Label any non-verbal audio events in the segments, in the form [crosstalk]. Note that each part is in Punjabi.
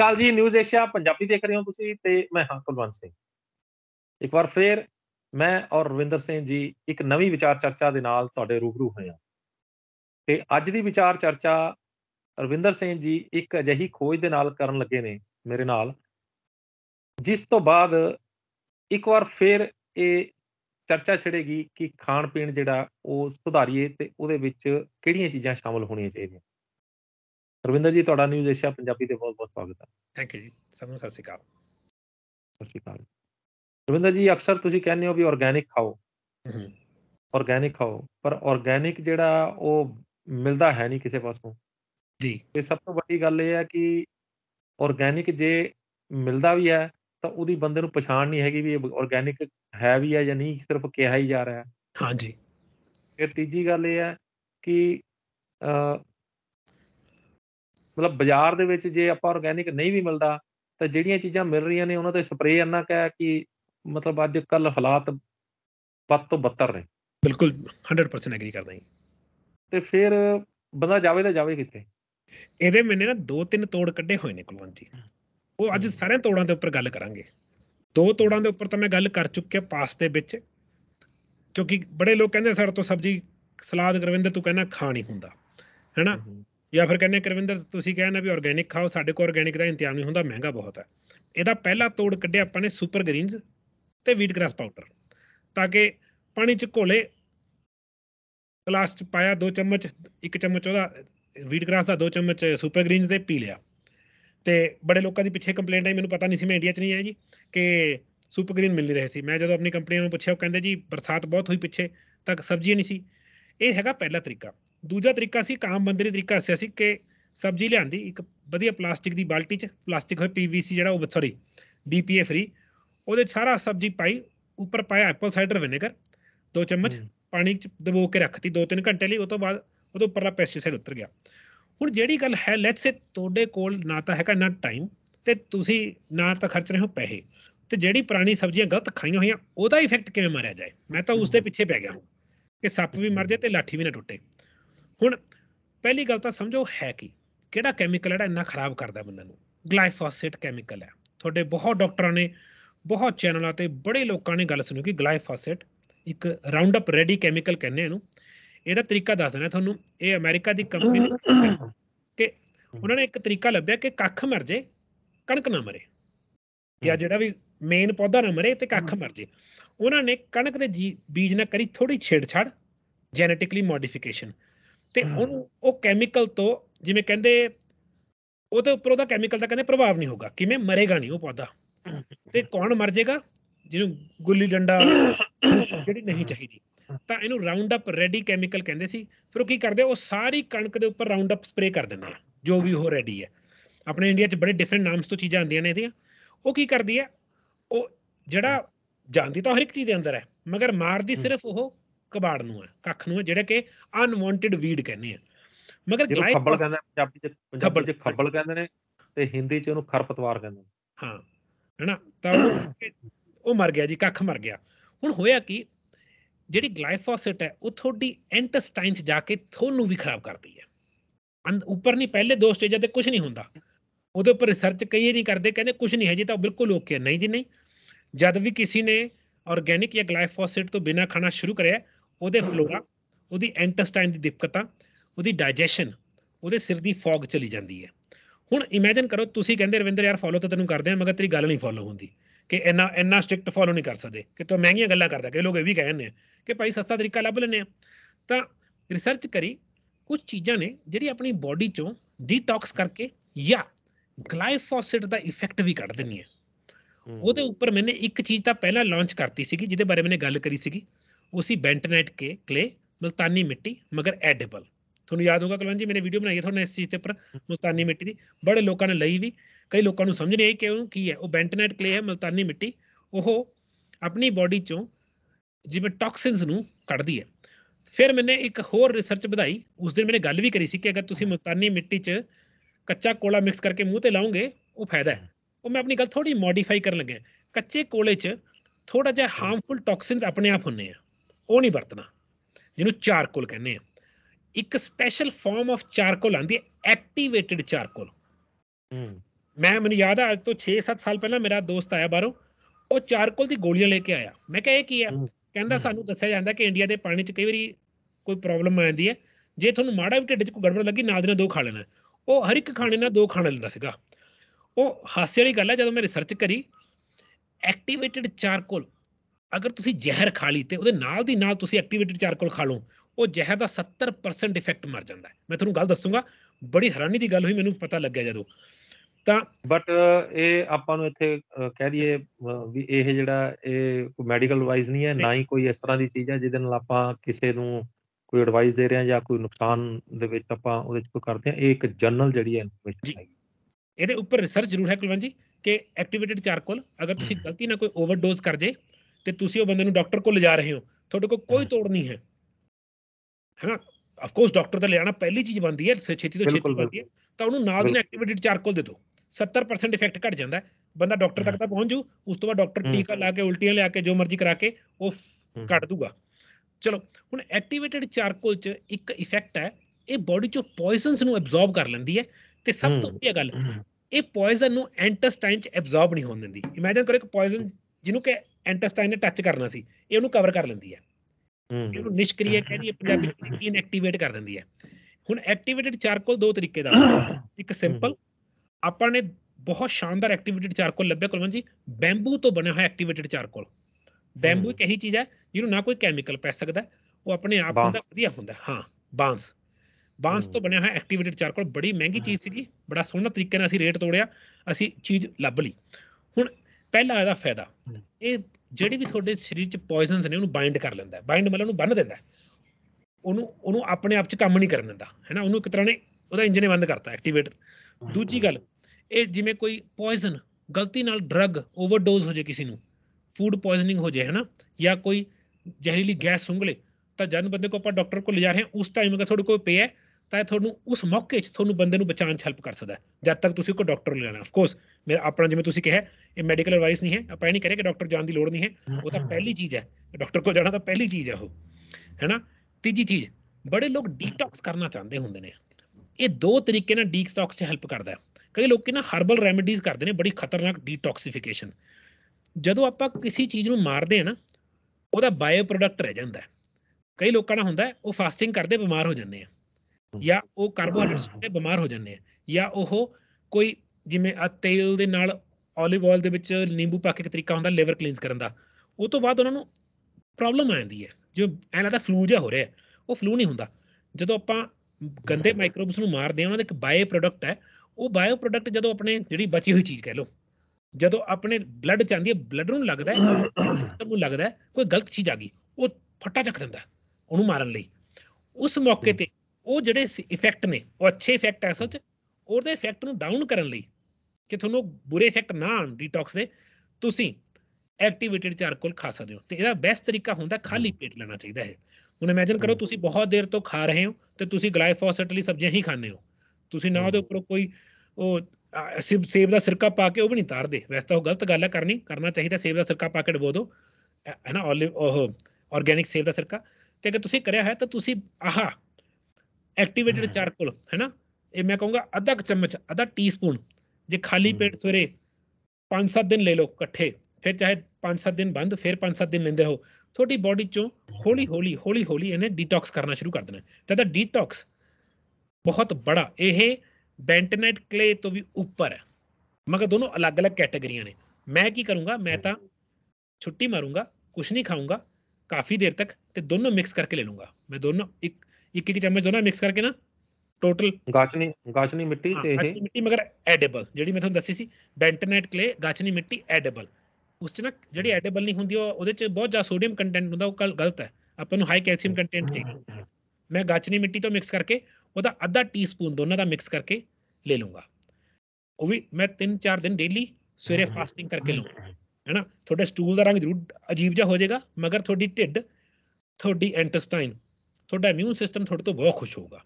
ਅਕਾਲ ਜੀ ਨਿਊਜ਼ ਏਸ਼ੀਆ ਪੰਜਾਬੀ ਦੇਖ ਰਹੇ ਹੋ ਤੁਸੀਂ ਤੇ ਮੈਂ ਹਾਂ ਕੁਲਵੰਤ ਸਿੰਘ ਇੱਕ ਵਾਰ ਫੇਰ ਮੈਂ ਔਰ ਰਵਿੰਦਰ ਸਿੰਘ ਜੀ ਇੱਕ ਨਵੀਂ ਵਿਚਾਰ ਚਰਚਾ ਦੇ ਨਾਲ ਤੁਹਾਡੇ ਰੂਬਰੂ ਹੋਏ ਹਾਂ ਤੇ ਅੱਜ ਦੀ ਵਿਚਾਰ ਚਰਚਾ ਰਵਿੰਦਰ ਸਿੰਘ ਜੀ ਇੱਕ ਅਜਿਹੀ ਖੋਜ ਦੇ ਨਾਲ ਕਰਨ ਲੱਗੇ ਨੇ ਮੇਰੇ ਨਾਲ ਜਿਸ ਤੋਂ ਬਾਅਦ ਇੱਕ ਵਾਰ ਫੇਰ ਇਹ ਚਰਚਾ ਛੜੇਗੀ ਕਿ ਖਾਣ ਪੀਣ ਜਿਹੜਾ ਉਹ ਸੁਧਾਰੀਏ ਤੇ ਉਹਦੇ ਵਿੱਚ ਕਿਹੜੀਆਂ ਚੀਜ਼ਾਂ ਸ਼ਾਮਲ ਹੋਣੀਆਂ ਚਾਹੀਦੀਆਂ ਰਵਿੰਦਰ ਜੀ ਤੁਹਾਡਾ ਨਿਊਜ਼ ਏਸ਼ੀਆ ਪੰਜਾਬੀ ਤੇ ਬਹੁਤ ਬਹੁਤ ਸਵਾਗਤ ਹੈ ਥੈਂਕ ਯੂ ਜੀ ਸਭ ਨੂੰ ਸਤਿ ਸ਼੍ਰੀ ਅਕਾਲ ਸਤਿ ਸ਼੍ਰੀ ਅਕਾਲ ਰਵਿੰਦਰ ਜੀ ਅਕਸਰ ਤੁਸੀਂ ਕਹਿੰਦੇ ਹੋ ਵੀ ਆਰਗੇਨਿਕ ਖਾਓ ਹੂੰ ਆਰਗੇਨਿਕ ਖਾਓ ਪਰ ਆਰਗੇਨਿਕ ਜਿਹੜਾ ਉਹ ਮਿਲਦਾ ਹੈ ਨਹੀਂ ਕਿਸੇ ਪਾਸੋਂ ਜੀ ਤੇ ਸਭ ਤੋਂ ਵੱਡੀ ਗੱਲ ਇਹ ਹੈ ਕਿ ਆਰਗੇਨਿਕ ਜੇ ਮਿਲਦਾ ਵੀ ਹੈ ਤਾਂ ਉਹਦੀ ਬੰਦੇ ਨੂੰ ਪਛਾਣ ਨਹੀਂ ਹੈਗੀ ਵੀ ਇਹ ਆਰਗੇਨਿਕ ਹੈ ਵੀ ਹੈ ਜਾਂ ਨਹੀਂ ਸਿਰਫ ਕਿਹਾ ਹੀ ਜਾ ਰਿਹਾ ਹੈ ਹਾਂਜੀ ਤੇ ਤੀਜੀ ਗੱਲ ਇਹ ਹੈ ਕਿ ਮਤਲਬ ਬਾਜ਼ਾਰ ਦੇ ਵਿੱਚ ਜੇ ਆਪਾਂ ਆਰਗੇਨਿਕ ਨਹੀਂ ਵੀ ਮਿਲਦਾ ਤਾਂ ਜਿਹੜੀਆਂ ਚੀਜ਼ਾਂ ਮਿਲ ਰਹੀਆਂ ਨੇ ਉਹਨਾਂ ਤੇ ਸਪਰੇਅ ਇੰਨਾ ਕਹਿ ਕਿ ਮਤਲਬ ਅੱਜ ਕੱਲ ਹਾਲਾਤ ਵੱਧ ਤੋਂ ਬੱਤਰ ਨੇ ਬਿਲਕੁਲ 100% ਐਗਰੀ ਕਰਦਾ ਹਾਂ ਤੇ ਫਿਰ ਬੰਦਾ ਜਾਵੇ ਤਾਂ ਜਾਵੇ ਕਿੱਥੇ ਇਹਦੇ ਮੈਨੇ ਨਾ ਦੋ ਤਿੰਨ ਤੋੜ ਕੱਢੇ ਹੋਏ ਨੇ ਕੁਲਵੰਤ ਜੀ ਉਹ ਅੱਜ ਸਾਰੇ ਤੋੜਾਂ ਦੇ ਉੱਪਰ ਗੱਲ ਕਰਾਂਗੇ ਦੋ ਤੋੜਾਂ ਦੇ ਉੱਪਰ ਤਾਂ ਮੈਂ ਗੱਲ ਕਰ ਚੁੱਕਿਆ ਪਾਸ ਦੇ ਵਿੱਚ ਕਿਉਂਕਿ ਬੜੇ ਲੋਕ ਕਹਿੰਦੇ ਸਰ ਤੋਂ ਸਬਜ਼ੀ ਸਲਾਦ ਗੁਰਵਿੰਦਰ ਤੂੰ ਕਹਿੰਦਾ ਖਾਣੀ ਹੁੰਦਾ ਹੈਨਾ ਜਾਂ ਫਿਰ ਕਹਿੰਦੇ ਕਰਵਿੰਦਰ ਤੁਸੀਂ ਕਹਿੰਦੇ ਵੀ ਆਰਗੇਨਿਕ ਖਾਓ ਸਾਡੇ ਕੋਲ ਆਰਗੇਨਿਕ ਦਾ ਇੰਤਜ਼ਾਮ ਨਹੀਂ ਹੁੰਦਾ ਮਹਿੰਗਾ ਬਹੁਤ ਹੈ ਇਹਦਾ ਪਹਿਲਾ ਤੋੜ ਕੱਢਿਆ ਆਪਾਂ ਨੇ ਸੁਪਰ ਗ੍ਰੀਨਸ ਤੇ ਵੀਟ ਗ੍ਰਾਸ ਪਾਊਡਰ ਤਾਂ ਕਿ ਪਾਣੀ ਚ ਘੋਲੇ ਗਲਾਸ ਚ ਪਾਇਆ 2 ਚਮਚ 1 ਚਮਚ ਉਹਦਾ ਵੀਟ ਗ੍ਰਾਸ ਦਾ 2 ਚਮਚ ਸੁਪਰ ਗ੍ਰੀਨਸ ਦੇ ਪੀ ਲਿਆ ਤੇ ਬੜੇ ਲੋਕਾਂ ਦੀ ਪਿੱਛੇ ਕੰਪਲੇਂਟ ਆਈ ਮੈਨੂੰ ਪਤਾ ਨਹੀਂ ਸੀ ਮੈਂ ਇੰਡੀਆ 'ਚ ਨਹੀਂ ਆਇਆ ਜੀ ਕਿ ਸੁਪਰ ਗ੍ਰੀਨ ਮਿਲ ਨਹੀਂ ਰਹੇ ਸੀ ਮੈਂ ਜਦੋਂ ਆਪਣੀ ਕੰਪਨੀ ਨੂੰ ਪੁੱਛਿਆ ਉਹ ਕਹਿੰਦੇ ਜੀ ਬਰਸਾਤ ਬਹੁਤ ਹੋਈ ਪਿੱਛੇ ਤੱਕ ਸਬਜ਼ੀਆਂ ਨਹੀਂ ਸੀ ਇਹ ਹੈਗਾ ਪਹਿਲਾ ਤਰੀਕਾ ਦੂਜਾ ਤਰੀਕਾ ਸੀ ਕਾਮ ਬੰਦਰੀ ਤਰੀਕਾ ਸੀ ਅਸੀਂ ਕਿ ਸਬਜ਼ੀ ਲਿਆਂਦੀ ਇੱਕ ਵਧੀਆ ਪਲਾਸਟਿਕ ਦੀ ਬਾਲਟੀ 'ਚ ਪਲਾਸਟਿਕ ਹੋਏ ਪੀਵੀਸੀ ਜਿਹੜਾ ਉਹ ਸੌਰੀ ਬੀਪੀਏ ਫ੍ਰੀ ਉਹਦੇ 'ਚ ਸਾਰਾ ਸਬਜ਼ੀ ਪਾਈ ਉੱਪਰ ਪਾਇਆ ਐਪਲ ਸਾਈਡਰ ਵਿਨੇਗਰ ਦੋ ਚਮਚ ਪਾਣੀ 'ਚ ਦਬੋ ਕੇ ਰੱਖਤੀ 2-3 ਘੰਟੇ ਲਈ ਉਹ ਤੋਂ ਬਾਅਦ ਉਹਦੇ ਉੱਪਰਲਾ ਪੈਸਟੀਸਾਈਡ ਉਤਰ ਗਿਆ ਹੁਣ ਜਿਹੜੀ ਗੱਲ ਹੈ ਲੈਟਸ ਸੇ ਤੁਹਾਡੇ ਕੋਲ ਨਾ ਤਾਂ ਹੈਗਾ ਨਾ ਟਾਈਮ ਤੇ ਤੁਸੀਂ ਨਾ ਤਾਂ ਖਰਚ ਰਹੇ ਹੋ ਪੈਸੇ ਤੇ ਜਿਹੜੀ ਪੁਰਾਣੀ ਸਬਜ਼ੀਆਂ ਗਲਤ ਖਾਈਆਂ ਹੋਈਆਂ ਉਹਦਾ ਇਫੈਕਟ ਕਿਵੇਂ ਮਾਰਿਆ ਜਾਏ ਮੈਂ ਤਾਂ ਉਸ ਦੇ ਪਿੱਛੇ ਪੈ ਗਿਆ ਹਾਂ ਕਿ ਸੱਪ ਵੀ ਮਰ ਜਾਏ ਤੇ ਲਾਠੀ ਵੀ ਨਾ ਟੁੱਟੇ ਹੁਣ ਪਹਿਲੀ ਗੱਲ ਤਾਂ ਸਮਝੋ ਹੈ ਕੀ ਕਿਹੜਾ ਕੈਮੀਕਲ ਹੈ ਇੰਨਾ ਖਰਾਬ ਕਰਦਾ ਬੰਦੇ ਨੂੰ ਗਲਾਈਫੋਸੇਟ ਕੈਮੀਕਲ ਹੈ ਤੁਹਾਡੇ ਬਹੁਤ ਡਾਕਟਰਾਂ ਨੇ ਬਹੁਤ ਚੈਨਲਾਂ ਤੇ ਬੜੇ ਲੋਕਾਂ ਨੇ ਗੱਲ ਸੁਣੀ ਕਿ ਗਲਾਈਫੋਸੇਟ ਇੱਕ ਰਾਉਂਡ ਅਪ ਰੈਡੀ ਕੈਮੀਕਲ ਕਹਿੰਦੇ ਇਹਨੂੰ ਇਹਦਾ ਤਰੀਕਾ ਦੱਸ ਦਿੰਦਾ ਤੁਹਾਨੂੰ ਇਹ ਅਮਰੀਕਾ ਦੀ ਕੰਪਨੀ [coughs] ਕਿ ਉਹਨਾਂ ਨੇ ਇੱਕ ਤਰੀਕਾ ਲੱਭਿਆ ਕਿ ਕੱਖ ਮਰ ਜੇ ਕਣਕ ਨਾ ਮਰੇ ਜਾਂ ਜਿਹੜਾ ਵੀ ਮੇਨ ਪੌਦਾ ਨਾ ਮਰੇ ਤੇ ਕੱਖ ਮਰ ਜੇ ਉਹਨਾਂ ਨੇ ਕਣਕ ਦੇ ਬੀਜ ਨਾਲ ਕਰੀ ਥੋੜੀ ਛੇੜਛਾੜ ਜੈਨੇਟਿਕਲੀ ਮੋਡੀਫਿਕੇਸ਼ਨ ਤੇ ਉਹਨੂੰ ਉਹ ਕੈਮੀਕਲ ਤੋਂ ਜਿਵੇਂ ਕਹਿੰਦੇ ਉਹਦੇ ਉੱਪਰ ਉਹਦਾ ਕੈਮੀਕਲ ਦਾ ਕਹਿੰਦੇ ਪ੍ਰਭਾਵ ਨਹੀਂ ਹੋਗਾ ਕਿਵੇਂ ਮਰੇਗਾ ਨਹੀਂ ਉਹ ਪੌਦਾ ਤੇ ਕੌਣ ਮਰ ਜਾਏਗਾ ਜਿਹਨੂੰ ਗੁੱਲੀ ਡੰਡਾ [coughs] ਜਿਹੜੀ ਨਹੀਂ ਚਾਹੀਦੀ ਤਾਂ ਇਹਨੂੰ ਰਾਉਂਡ ਅਪ ਰੈਡੀ ਕੈਮੀਕਲ ਕਹਿੰਦੇ ਸੀ ਫਿਰ ਉਹ ਕੀ ਕਰਦੇ ਉਹ ਸਾਰੀ ਕਣਕ ਦੇ ਉੱਪਰ ਰਾਉਂਡ ਅਪ ਸਪਰੇ ਕਰ ਦਿੰਦੇ ਜੋ ਵੀ ਉਹ ਰੈਡੀ ਹੈ ਆਪਣੇ ਇੰਡੀਆ 'ਚ ਬੜੇ ਡਿਫਰੈਂਟ ਨਾਮਸ ਤੋਂ ਚੀਜ਼ਾਂ ਆਉਂਦੀਆਂ ਨੇ ਇਹਦੀਆਂ ਉਹ ਕੀ ਕਰਦੀ ਹੈ ਉਹ ਜਿਹੜਾ ਜਾਂਦੀ ਤਾਂ ਹਰ ਇੱਕ ਚੀਜ਼ ਦੇ ਅੰਦਰ ਹੈ ਮਗਰ ਮਾਰਦੀ ਸਿਰਫ ਉਹ ਕਬਾੜ ਨੂੰ ਹੈ ਕੱਖ ਨੂੰ ਹੈ ਜਿਹੜਾ ਕਿ ਅਨਵਾਂਟਡ ਵੀਡ ਕਹਿੰਦੇ ਆ ਮਗਰ ਗਲਾਈ ਖੱਬਲ ਕਹਿੰਦੇ ਪੰਜਾਬੀ ਚ ਪੰਜਾਬੀ ਚ ਖੱਬਲ ਕਹਿੰਦੇ ਨੇ ਤੇ ਹਿੰਦੀ ਚ ਉਹਨੂੰ ਖਰਪਤਵਾਰ ਕਹਿੰਦੇ ਨੇ ਹਾਂ ਹੈਨਾ ਤਾਂ ਉਹ ਮਰ ਗਿਆ ਜੀ ਕੱਖ ਮਰ ਗਿਆ ਹੁਣ ਹੋਇਆ ਕੀ ਜਿਹੜੀ ਗਲਾਈਫੋਸੇਟ ਹੈ ਉਹ ਤੁਹਾਡੀ ਐਂਟਸਟਾਈਨ ਚ ਜਾ ਕੇ ਤੁਹਾਨੂੰ ਵੀ ਖਰਾਬ ਕਰਦੀ ਹੈ ਉੱਪਰ ਨਹੀਂ ਪਹਿਲੇ ਦੋ ਸਟੇਜਾਂ ਤੇ ਕੁਝ ਨਹੀਂ ਹੁੰਦਾ ਉਹਦੇ ਉੱਪਰ ਰਿਸਰਚ ਕਈ ਨਹੀਂ ਕਰਦੇ ਕਹਿੰਦੇ ਕੁਝ ਨਹੀਂ ਹੈ ਜੀ ਤਾਂ ਬਿਲਕੁਲ ਓਕੇ ਨਹੀਂ ਜੀ ਨਹੀਂ ਜਦ ਵੀ ਕਿਸੇ ਨੇ ਆਰਗੈਨਿਕ ਜਾਂ ਗਲਾਈਫੋਸੇਟ ਤੋਂ ਬਿਨਾ ਖਾਣਾ ਸ਼ੁਰੂ ਕਰਿਆ ਉਹਦੇ ਫਲੋਰਾ ਉਹਦੀ ਐਂਟਸਟਾਈਨ ਦੀ ਦਿੱਕਤਾਂ ਉਹਦੀ ਡਾਈਜੈਸ਼ਨ ਉਹਦੇ ਸਿਰ ਦੀ ਫੌਗ ਚਲੀ ਜਾਂਦੀ ਹੈ ਹੁਣ ਇਮੇਜਿਨ ਕਰੋ ਤੁਸੀਂ ਕਹਿੰਦੇ ਰਵਿੰਦਰ ਯਾਰ ਫੋਲੋ ਤਾਂ ਤੈਨੂੰ ਕਰਦੇ ਆ ਮਗਰ ਤੇਰੀ ਗੱਲ ਨਹੀਂ ਫੋਲੋ ਹੁੰਦੀ ਕਿ ਇੰਨਾ ਇੰਨਾ ਸਟ੍ਰਿਕਟ ਫੋਲੋ ਨਹੀਂ ਕਰ ਸਕਦੇ ਕਿ ਤੂੰ ਮਹਿੰਗੀਆਂ ਗੱਲਾਂ ਕਰਦਾ ਕਿ ਲੋਕ ਇਹ ਵੀ ਕਹਿੰਦੇ ਆ ਕਿ ਭਾਈ ਸਸਤਾ ਤਰੀਕਾ ਲੱਭ ਲੈਨੇ ਆ ਤਾਂ ਰਿਸਰਚ ਕਰੀ ਕੁਝ ਚੀਜ਼ਾਂ ਨੇ ਜਿਹੜੀ ਆਪਣੀ ਬਾਡੀ ਚੋਂ ਡੀਟੌਕਸ ਕਰਕੇ ਜਾਂ ਗਲਾਈਫੋਸੇਟ ਦਾ ਇਫੈਕਟ ਵੀ ਕੱਢ ਦਿੰਦੀਆਂ ਹੈ ਉਹਦੇ ਉੱਪਰ ਮੈਨੇ ਇੱਕ ਚੀਜ਼ ਤਾਂ ਪਹਿਲਾਂ ਲਾਂਚ ਕਰਤੀ ਸੀਗੀ ਜਿਹਦੇ ਬਾਰੇ ਮੈਨੇ ਗੱਲ ਕਰੀ ਸੀਗੀ उसी बेंटनेट ਕੇ ਕਲੇ ਮਲਤਾਨੀ ਮਿੱਟੀ ਮਗਰ ਐਡੇਬਲ ਤੁਹਾਨੂੰ ਯਾਦ ਹੋਗਾ ਕਲਵਨ ਜੀ ਮੈਨੇ ਵੀਡੀਓ ਬਣਾਈ ਹੈ ਤੁਹਾਨੂੰ ਇਸ ਚੀਜ਼ ਤੇ ਪਰ ਮਲਤਾਨੀ ਮਿੱਟੀ ਦੀ ਬੜੇ ਲੋਕਾਂ ਨੇ ਲਈ ਵੀ ਕਈ ਲੋਕਾਂ ਨੂੰ ਸਮਝ ਨਹੀਂ ਆਈ ਕਿ ਉਹ ਕੀ ਹੈ ਉਹ ਬੈਂਟਨੇਟ ਕਲੇ ਹੈ ਮਲਤਾਨੀ ਮਿੱਟੀ ਉਹ ਆਪਣੀ ਬਾਡੀ ਚੋਂ ਜਿਵੇਂ ਟੌਕਸਿਨਸ ਨੂੰ ਕੱਢਦੀ ਹੈ ਫਿਰ ਮੈਨੇ ਇੱਕ ਹੋਰ ਰਿਸਰਚ ਵਧਾਈ ਉਸ ਦਿਨ ਮੈਨੇ ਗੱਲ ਵੀ ਕਰੀ ਸੀ ਕਿ ਅਗਰ ਤੁਸੀਂ ਮਲਤਾਨੀ ਮਿੱਟੀ 'ਚ ਕੱਚਾ ਕੋਲਾ ਮਿਕਸ ਕਰਕੇ ਮੂੰਹ ਤੇ ਲਾਉਂਗੇ ਉਹ ਫਾਇਦਾ ਹੈ ਉਹ ਮੈਂ ਆਪਣੀ ਗੱਲ ਥੋੜੀ ਮੋਡੀਫਾਈ ਕਰਨ ਲੱਗਿਆ ਕੱਚੇ ਕੋਲੇ 'ਚ ਥੋੜਾ ਜਿਹਾ ਹਾਰਮਫੁਲ ਟੌਕਸਿਨਸ ਆਪਣੇ ਆਪ ਹੁੰਨੇ ਆ ਉਹ ਨਹੀਂ ਵਰਤਣਾ ਜਿਹਨੂੰ ਚਾਰਕੋਲ ਕਹਿੰਦੇ ਆ ਇੱਕ ਸਪੈਸ਼ਲ ਫਾਰਮ ਆਫ ਚਾਰਕੋਲ ਆਂਦੀ ਹੈ ਐਕਟੀਵੇਟਿਡ ਚਾਰਕੋਲ ਮੈਂ ਮੈਨੂੰ ਯਾਦ ਆ ਅੱਜ ਤੋਂ 6-7 ਸਾਲ ਪਹਿਲਾਂ ਮੇਰਾ ਦੋਸਤ ਆਇਆ ਬਾਹਰੋਂ ਉਹ ਚਾਰਕੋਲ ਦੀ ਗੋਲੀਆਂ ਲੈ ਕੇ ਆਇਆ ਮੈਂ ਕਿਹਾ ਇਹ ਕੀ ਹੈ ਕਹਿੰਦਾ ਸਾਨੂੰ ਦੱਸਿਆ ਜਾਂਦਾ ਕਿ ਇੰਡੀਆ ਦੇ ਪਾਣੀ 'ਚ ਕਈ ਵਾਰੀ ਕੋਈ ਪ੍ਰੋਬਲਮ ਆ ਜਾਂਦੀ ਹੈ ਜੇ ਤੁਹਾਨੂੰ ਮਾੜਾ ਵੀ ਢਿੱਡ 'ਚ ਕੋਈ ਗੜਬੜ ਲੱਗੀ ਨਾਲ ਦੇ ਨਾਲ ਦੋ ਖਾ ਲੈਣਾ ਉਹ ਹਰ ਇੱਕ ਖਾਣੇ ਨਾਲ ਦੋ ਖਾਣਾ ਲੈਂਦਾ ਸੀਗਾ ਉਹ ਹਾਸੇ ਵਾਲੀ ਗੱਲ ਹੈ ਜਦੋਂ ਮੈਂ ਰਿਸਰਚ ਕਰੀ ਐਕਟੀਵੇਟਿਡ ਚਾਰਕੋਲ ਅਗਰ ਤੁਸੀਂ ਜ਼ਹਿਰ ਖਾ ਲਈ ਤੇ ਉਹਦੇ ਨਾਲ ਦੀ ਨਾਲ ਤੁਸੀਂ ਐਕਟੀਵੇਟਡ ਚਾਰਕੋਲ ਖਾ ਲਓ ਉਹ ਜ਼ਹਿਰ ਦਾ 70% ਇਫੈਕਟ ਮਰ ਜਾਂਦਾ ਹੈ ਮੈਂ ਤੁਹਾਨੂੰ ਗੱਲ ਦੱਸੂਗਾ ਬੜੀ ਹੈਰਾਨੀ ਦੀ ਗੱਲ ਹੋਈ ਮੈਨੂੰ ਪਤਾ ਲੱਗਿਆ ਜਦੋਂ ਤਾਂ ਬਟ ਇਹ ਆਪਾਂ ਨੂੰ ਇੱਥੇ ਕਹਿ ਦਈਏ ਵੀ ਇਹ ਜਿਹੜਾ ਇਹ ਕੋਈ ਮੈਡੀਕਲ ਵਾਈਜ਼ ਨਹੀਂ ਹੈ ਨਾ ਹੀ ਕੋਈ ਇਸ ਤਰ੍ਹਾਂ ਦੀ ਚੀਜ਼ ਹੈ ਜਿਹਦੇ ਨਾਲ ਆਪਾਂ ਕਿਸੇ ਨੂੰ ਕੋਈ ਐਡਵਾਈਸ ਦੇ ਰਹੇ ਹਾਂ ਜਾਂ ਕੋਈ ਨੁਕਸਾਨ ਦੇ ਵਿੱਚ ਆਪਾਂ ਉਹਦੇ ਚ ਕੋਈ ਕਰਦੇ ਹਾਂ ਇਹ ਇੱਕ ਜਨਰਲ ਜਿਹੜੀ ਹੈ ਇਨਫੋਰਮੇਸ਼ਨ ਹੈ ਇਹਦੇ ਉੱਪਰ ਰਿਸਰਚ ਜ਼ਰੂਰ ਹੈ ਕੁਲਵੰਤ ਜੀ ਕਿ ਐਕਟੀਵੇਟਡ ਚਾਰਕੋਲ ਅਗਰ ਤੁਸੀਂ ਗਲਤੀ ਨਾਲ ਕੋਈ ਓਵਰਡੋਜ਼ ਕਰ ਜੇ ਤੇ ਤੁਸੀਂ ਉਹ ਬੰਦੇ ਨੂੰ ਡਾਕਟਰ ਕੋਲ ਲਿਜਾ ਰਹੇ ਹੋ ਤੁਹਾਡੇ ਕੋਲ ਕੋਈ ਤੋੜ ਨਹੀਂ ਹੈ ਹੈਨਾ ਆਫ ਕੋਰਸ ਡਾਕਟਰ ਤਾਂ ਲਿਆਣਾ ਪਹਿਲੀ ਚੀਜ਼ ਬੰਦੀ ਹੈ ਛੇਤੀ ਤੋਂ ਛੇਤੀ ਬੰਦੀ ਹੈ ਤਾਂ ਉਹਨੂੰ ਨਾਲ ਦੀ ਐਕਟੀਵੇਟਡ ਚਾਰਕੋਲ ਦੇ ਦਿਓ 70% ਇਫੈਕਟ ਘਟ ਜਾਂਦਾ ਬੰਦਾ ਡਾਕਟਰ ਤੱਕ ਤਾਂ ਪਹੁੰਚ ਜੂ ਉਸ ਤੋਂ ਬਾਅਦ ਡਾਕਟਰ ਟੀਕਾ ਲਾ ਕੇ ਉਲਟੀਆਂ ਲਿਆ ਕੇ ਜੋ ਮਰਜ਼ੀ ਕਰਾ ਕੇ ਉਹ ਘਟ ਦੂਗਾ ਚਲੋ ਹੁਣ ਐਕਟੀਵੇਟਡ ਚਾਰਕੋਲ 'ਚ ਇੱਕ ਇਫੈਕਟ ਹੈ ਇਹ ਬਾਡੀ 'ਚੋਂ ਪੋਇਜ਼ਨਸ ਨੂੰ ਐਬਜ਼ੌਰਬ ਕਰ ਲੈਂਦੀ ਹੈ ਤੇ ਸਭ ਤੋਂ ਵਧੀਆ ਗੱਲ ਇਹ ਪੋਇਜ਼ਨ ਨੂੰ ਐਂਟਸਟਾਈਨ 'ਚ ਐਬਜ਼ੌਰਬ ਨਹੀਂ ਹੋਣ ਦਿੰਦੀ ਇਮੇਜਿਨ ਕਰੋ ਇੱਕ ਪੋਇਜ਼ਨ ਜਿਹਨੂੰ ਕਿ ਐਂਟਸਟਾਈਨ ਨੇ ਟੱਚ ਕਰਨਾ ਸੀ ਇਹ ਉਹਨੂੰ ਕਵਰ ਕਰ ਲੈਂਦੀ ਹੈ ਇਹਨੂੰ ਨਿਸ਼ਕ੍ਰਿਯ ਕਹਿ ਦਈਏ [coughs] ਪੰਜਾਬੀ ਇਨਐਕਟੀਵੇਟ ਕਰ ਦਿੰਦੀ ਹੈ ਹੁਣ ਐਕਟੀਵੇਟਡ ਚਾਰਕੋਲ ਦੋ ਤਰੀਕੇ ਦਾ [coughs] ਇੱਕ ਸਿੰਪਲ ਆਪਾਂ ਨੇ ਬਹੁਤ ਸ਼ਾਨਦਾਰ ਐਕਟੀਵੇਟਡ ਚਾਰਕੋਲ ਲੱਭਿਆ ਕੁਲਵੰਤ ਜੀ ਬੈਂਬੂ ਤੋਂ ਬਣਿਆ ਹੋਇਆ ਐਕਟੀਵੇਟਡ ਚਾਰਕੋਲ ਬੈਂਬੂ ਇੱਕ ਇਹੀ ਚੀਜ਼ ਹੈ ਜਿਹਨੂੰ ਨਾ ਕੋਈ ਕੈਮੀਕਲ ਪੈ ਸਕਦਾ ਉਹ ਆਪਣੇ ਆਪ ਹੁੰਦਾ ਵਧੀਆ ਹੁੰਦਾ ਹਾਂ ਬਾਂਸ ਬਾਂਸ ਤੋਂ ਬਣਿਆ ਹੋਇਆ ਐਕਟੀਵੇਟਡ ਚਾਰਕੋਲ ਬੜੀ ਮਹਿੰਗੀ ਚੀਜ਼ ਸੀਗੀ ਬੜਾ ਸੋਹਣਾ ਤਰੀਕੇ ਨਾਲ ਅਸੀਂ ਰੇਟ ਤੋੜਿਆ ਅਸੀਂ ਚੀਜ਼ ਲੱਭ ਲਈ ਪਹਿਲਾ ਇਹਦਾ ਫਾਇਦਾ ਇਹ ਜਿਹੜੀ ਵੀ ਤੁਹਾਡੇ ਸਰੀਰ 'ਚ ਪੋਇਜ਼ਨਸ ਨੇ ਉਹਨੂੰ ਬਾਈਂਡ ਕਰ ਲੈਂਦਾ ਬਾਈਂਡ ਮਤਲਬ ਉਹਨੂੰ ਬੰਨ ਦਿੰਦਾ ਉਹਨੂੰ ਉਹਨੂੰ ਆਪਣੇ ਆਪ 'ਚ ਕੰਮ ਨਹੀਂ ਕਰਨ ਦਿੰਦਾ ਹੈਨਾ ਉਹਨੂੰ ਇੱਕ ਤਰ੍ਹਾਂ ਨੇ ਉਹਦਾ ਇੰਜਨ ਬੰਦ ਕਰਤਾ ਐਕਟੀਵੇਟਰ ਦੂਜੀ ਗੱਲ ਇਹ ਜਿਵੇਂ ਕੋਈ ਪੋਇਜ਼ਨ ਗਲਤੀ ਨਾਲ ਡਰੱਗ ਓਵਰਡੋਜ਼ ਹੋ ਜੇ ਕਿਸੇ ਨੂੰ ਫੂਡ ਪੋਇਜ਼ਨਿੰਗ ਹੋ ਜੇ ਹੈਨਾ ਜਾਂ ਕੋਈ ਜ਼ਹਿਰੀਲੀ ਗੈਸ ਸੁੰਘ ਲੇ ਤਾਂ ਜਨ ਬੰਦੇ ਕੋ ਆਪਾਂ ਡਾਕਟਰ ਕੋਲ ਲਿਜਾ ਰਹੇ ਹਾਂ ਉਸ ਟਾਈਮ ਅਗਰ ਤੁਹਾਡੇ ਕੋਲ ਪਿਆ ਹੈ ਤਾਂ ਤੁਹਾਨੂੰ ਉਸ ਮੌਕੇ 'ਚ ਤੁਹਾਨੂੰ ਬੰਦੇ ਨੂੰ ਬਚਾਉਣ 'ਚ ਹੈਲਪ ਕਰ ਸਕਦਾ ਹੈ ਜਦ ਤੱਕ ਤੁਸੀਂ ਕੋਈ ਡਾਕਟਰ ਨੂੰ ਲੈਣਾ ਆਫ ਕੋਰਸ ਮੇਰਾ ਆਪਣਾ ਜਿਵੇਂ ਤੁਸੀਂ ਕਿਹਾ ਇਹ ਮੈਡੀਕਲ ਐਡਵਾਈਸ ਨਹੀਂ ਹੈ ਆਪਾਂ ਇਹ ਨਹੀਂ ਕਰੇ ਕਿ ਡਾਕਟਰ ਜਾਣ ਦੀ ਲੋੜ ਨਹੀਂ ਹੈ ਉਹ ਤਾਂ ਪਹਿਲੀ ਚੀਜ਼ ਹੈ ਡਾਕਟਰ ਕੋਲ ਜਾਣਾ ਤਾਂ ਪਹਿਲੀ ਚੀਜ਼ ਹੈ ਉਹ ਹੈਨਾ ਤੀਜੀ ਚੀਜ਼ ਬੜੇ ਲੋਕ ਡੀਟੌਕਸ ਕਰਨਾ ਚਾਹੁੰਦੇ ਹੁੰਦੇ ਨੇ ਇਹ ਦੋ ਤਰੀਕੇ ਨਾਲ ਡੀਟੌਕਸ 'ਚ ਹੈਲਪ ਕਰਦਾ ਹੈ ਕਈ ਲੋਕ ਨਾ ਹਰਬਲ ਰੈਮੇਡੀਜ਼ ਕਰਦੇ ਨੇ ਬੜੀ ਖਤਰਨਾਕ ਡੀਟੌਕਸੀਫਿਕੇਸ਼ਨ ਜਦੋਂ ਆਪਾਂ ਕਿਸੇ ਚੀਜ਼ ਨੂੰ ਮਾਰਦੇ ਆ ਨਾ ਉਹਦਾ ਬਾਇਓ ਪ੍ਰੋਡਕਟ ਰਹਿ ਜਾਂਦਾ ਕਈ ਲੋਕਾਂ ਨਾਲ ਹੁੰਦਾ ਉਹ ਫਾਸਟਿੰਗ ਕਰਦੇ ਬਿਮਾਰ ਹੋ ਜਾਂਦੇ ਆ ਜਾਂ ਉਹ ਕਾਰਬੋਹਾਈਡਰੇਟਸ ਤੇ ਬਿਮਾਰ ਹੋ ਜਾਂਦੇ ਆ ਜਾਂ ਉਹ ਕੋਈ ਜਿਵੇਂ ਆ ਤੇਲ ਦੇ ਨਾਲ 올ਿਵ ਆਇਲ ਦੇ ਵਿੱਚ ਨਿੰਬੂ ਪਾ ਕੇ ਇੱਕ ਤਰੀਕਾ ਹੁੰਦਾ ਲਿਵਰ ਕਲੀਨਸ ਕਰਨ ਦਾ ਉਹ ਤੋਂ ਬਾਅਦ ਉਹਨਾਂ ਨੂੰ ਪ੍ਰੋਬਲਮ ਆ ਜਾਂਦੀ ਹੈ ਜੋ ਐ ਲੱਗਦਾ ਫਲੂ ਜਿਹਾ ਹੋ ਰਿਹਾ ਉਹ ਫਲੂ ਨਹੀਂ ਹੁੰਦਾ ਜਦੋਂ ਆਪਾਂ ਗੰਦੇ ਮਾਈਕਰੋਬਸ ਨੂੰ ਮਾਰਦੇ ਆ ਉਹਨਾਂ ਦਾ ਇੱਕ ਬਾਇਓ ਪ੍ਰੋਡਕਟ ਹੈ ਉਹ ਬਾਇਓ ਪ੍ਰੋਡਕਟ ਜਦੋਂ ਆਪਣੇ ਜਿਹੜੀ ਬਚੀ ਹੋਈ ਚੀਜ਼ ਕਹਿ ਲਓ ਜਦੋਂ ਆਪਣੇ ਬਲੱਡ ਚ ਆਂਦੀ ਹੈ ਬਲੱਡ ਨੂੰ ਲੱਗਦਾ ਹੈ ਸਿਸਟਮ ਨੂੰ ਲੱਗਦਾ ਹੈ ਕੋਈ ਗਲਤ ਚੀਜ਼ ਆ ਗਈ ਉਹ ਫੱਟਾ ਚੱਕ ਦਿੰਦਾ ਉਹਨੂੰ ਮਾਰਨ ਲਈ ਉਸ ਮੌਕੇ ਤੇ ਉਹ ਜਿਹੜੇ ਇਫੈਕਟ ਨੇ ਉਹ ਅੱਛੇ ਇਫੈਕਟ ਐ ਸੱਚ ਉਹਦੇ ਇਫੈਕਟ ਨੂੰ ਡਾਊਨ ਕਰਨ ਲਈ ਕਿ ਤੁਹਾਨੂੰ ਬੁਰੇ ਇਫੈਕਟ ਨਾ ਆਣ ਡੀਟੌਕਸ ਦੇ ਤੁਸੀਂ ਐਕਟੀਵੇਟਿਡ ਚਾਰਕੋਲ ਖਾ ਸਕਦੇ ਹੋ ਤੇ ਇਹਦਾ ਬੈਸਟ ਤਰੀਕਾ ਹੁੰਦਾ ਖਾਲੀ ਪੇਟ ਲੈਣਾ ਚਾਹੀਦਾ ਹੈ ਹੁਣ ਇਮੇਜਿਨ ਕਰੋ ਤੁਸੀਂ ਬਹੁਤ ਦੇਰ ਤੋਂ ਖਾ ਰਹੇ ਹੋ ਤੇ ਤੁਸੀਂ ਗਲਾਈਫੋਸੇਟ ਲਈ ਸਬਜ਼ੀਆਂ ਹੀ ਖਾਣੇ ਹੋ ਤੁਸੀਂ ਨਾ ਉਹਦੇ ਉੱਪਰ ਕੋਈ ਉਹ ਸਿਬ ਸੇਬ ਦਾ ਸਿਰਕਾ ਪਾ ਕੇ ਉਹ ਵੀ ਨਹੀਂ ਤਾਰਦੇ ਵੈਸੇ ਤਾਂ ਉਹ ਗਲਤ ਗੱਲ ਹੈ ਕਰਨੀ ਕਰਨਾ ਚਾਹੀਦਾ ਸੇਬ ਦਾ ਸਿਰਕਾ ਪਾ ਕੇ ਡਬੋ ਦੋ ਹੈ ਨਾ ਆਲਿਵ ਉਹ ਆਰਗੇਨਿਕ ਸੇਬ ਦਾ ਸਿਰਕਾ ਤੇ ਅਗਰ ਤੁਸੀਂ ਕਰਿਆ ਹੈ ਤਾਂ ਤੁਸੀਂ ਆਹਾ एक्टिवेटेड चारकोल हाँ। है ना ये मैं कहूँगा अधा क चम्मच टी स्पून जो खाली हाँ। पेट सवेरे पांच सात दिन ले लो कट्ठे फिर चाहे पांच सात दिन बंद फिर पांच सात दिन लेंदे रहो थोड़ी बॉडी चो हौली हौली हौली हौली इन्हें डिटॉक्स करना शुरू कर देना तो अदा डिटॉक्स बहुत बड़ा यह बेंटनेट क्ले तो भी उपर है मगर दोनों अलग अलग कैटेगरिया ने मैं कि करूँगा मैं तो छुट्टी मारूंगा कुछ नहीं खाऊंगा काफ़ी देर तक तो दोनों मिक्स करके ले लूँगा मैं दोनों एक ਇੱਕ ਇੱਕ ਚਮਚ ਦੋਨਾਂ ਮਿਕਸ ਕਰਕੇ ਨਾ ਟੋਟਲ ਗਾਚਨੀ ਗਾਚਨੀ ਮਿੱਟੀ ਤੇ ਇਹ ਗਾਚਨੀ ਮਿੱਟੀ ਮਗਰ ਐਡੇਬਲ ਜਿਹੜੀ ਮੈਂ ਤੁਹਾਨੂੰ ਦੱਸੀ ਸੀ ਬੈਂਟਨੇਟ ਕਲੇ ਗਾਚਨੀ ਮਿੱਟੀ ਐਡੇਬਲ ਉਸ ਚ ਨਾ ਜਿਹੜੀ ਐਡੇਬਲ ਨਹੀਂ ਹੁੰਦੀ ਉਹ ਉਹਦੇ ਚ ਬਹੁਤ ਜ਼ਿਆਦਾ ਸੋਡੀਅਮ ਕੰਟੈਂਟ ਹੁੰਦਾ ਉਹ ਗਲਤ ਹੈ ਆਪਾਂ ਨੂੰ ਹਾਈ ਕੈਲਸ਼ੀਅਮ ਕੰਟੈਂਟ ਚਾਹੀਦਾ ਮੈਂ ਗਾਚਨੀ ਮਿੱਟੀ ਤੋਂ ਮਿਕਸ ਕਰਕੇ ਉਹਦਾ ਅੱਧਾ ਟੀਸਪੂਨ ਦੋਨਾਂ ਦਾ ਮਿਕਸ ਕਰਕੇ ਲੈ ਲੂੰਗਾ ਉਹ ਵੀ ਮੈਂ 3-4 ਦਿਨ ਡੇਲੀ ਸਵੇਰੇ ਫਾਸਟਿੰਗ ਕਰਕੇ ਲਵਾਂ ਹੈਨਾ ਤੁਹਾਡੇ ਸਟੂਲ ਦਾ ਰੰਗ ਜ਼ਰੂਰ ਅਜੀਬ ਜਿਹਾ ਹੋ ਜਾਏਗਾ ਮਗਰ ਤੁਹਾਡੀ ਢਿੱਡ ਤੁਹਾਡੀ ਇੰਟਰਸਟਾਈਨ ਤੁਹਾਡਾ ਇਮਿਊਨ ਸਿਸਟਮ ਤੁਹਾਡੇ ਤੋਂ ਬਹੁਤ ਖੁਸ਼ ਹੋਊਗਾ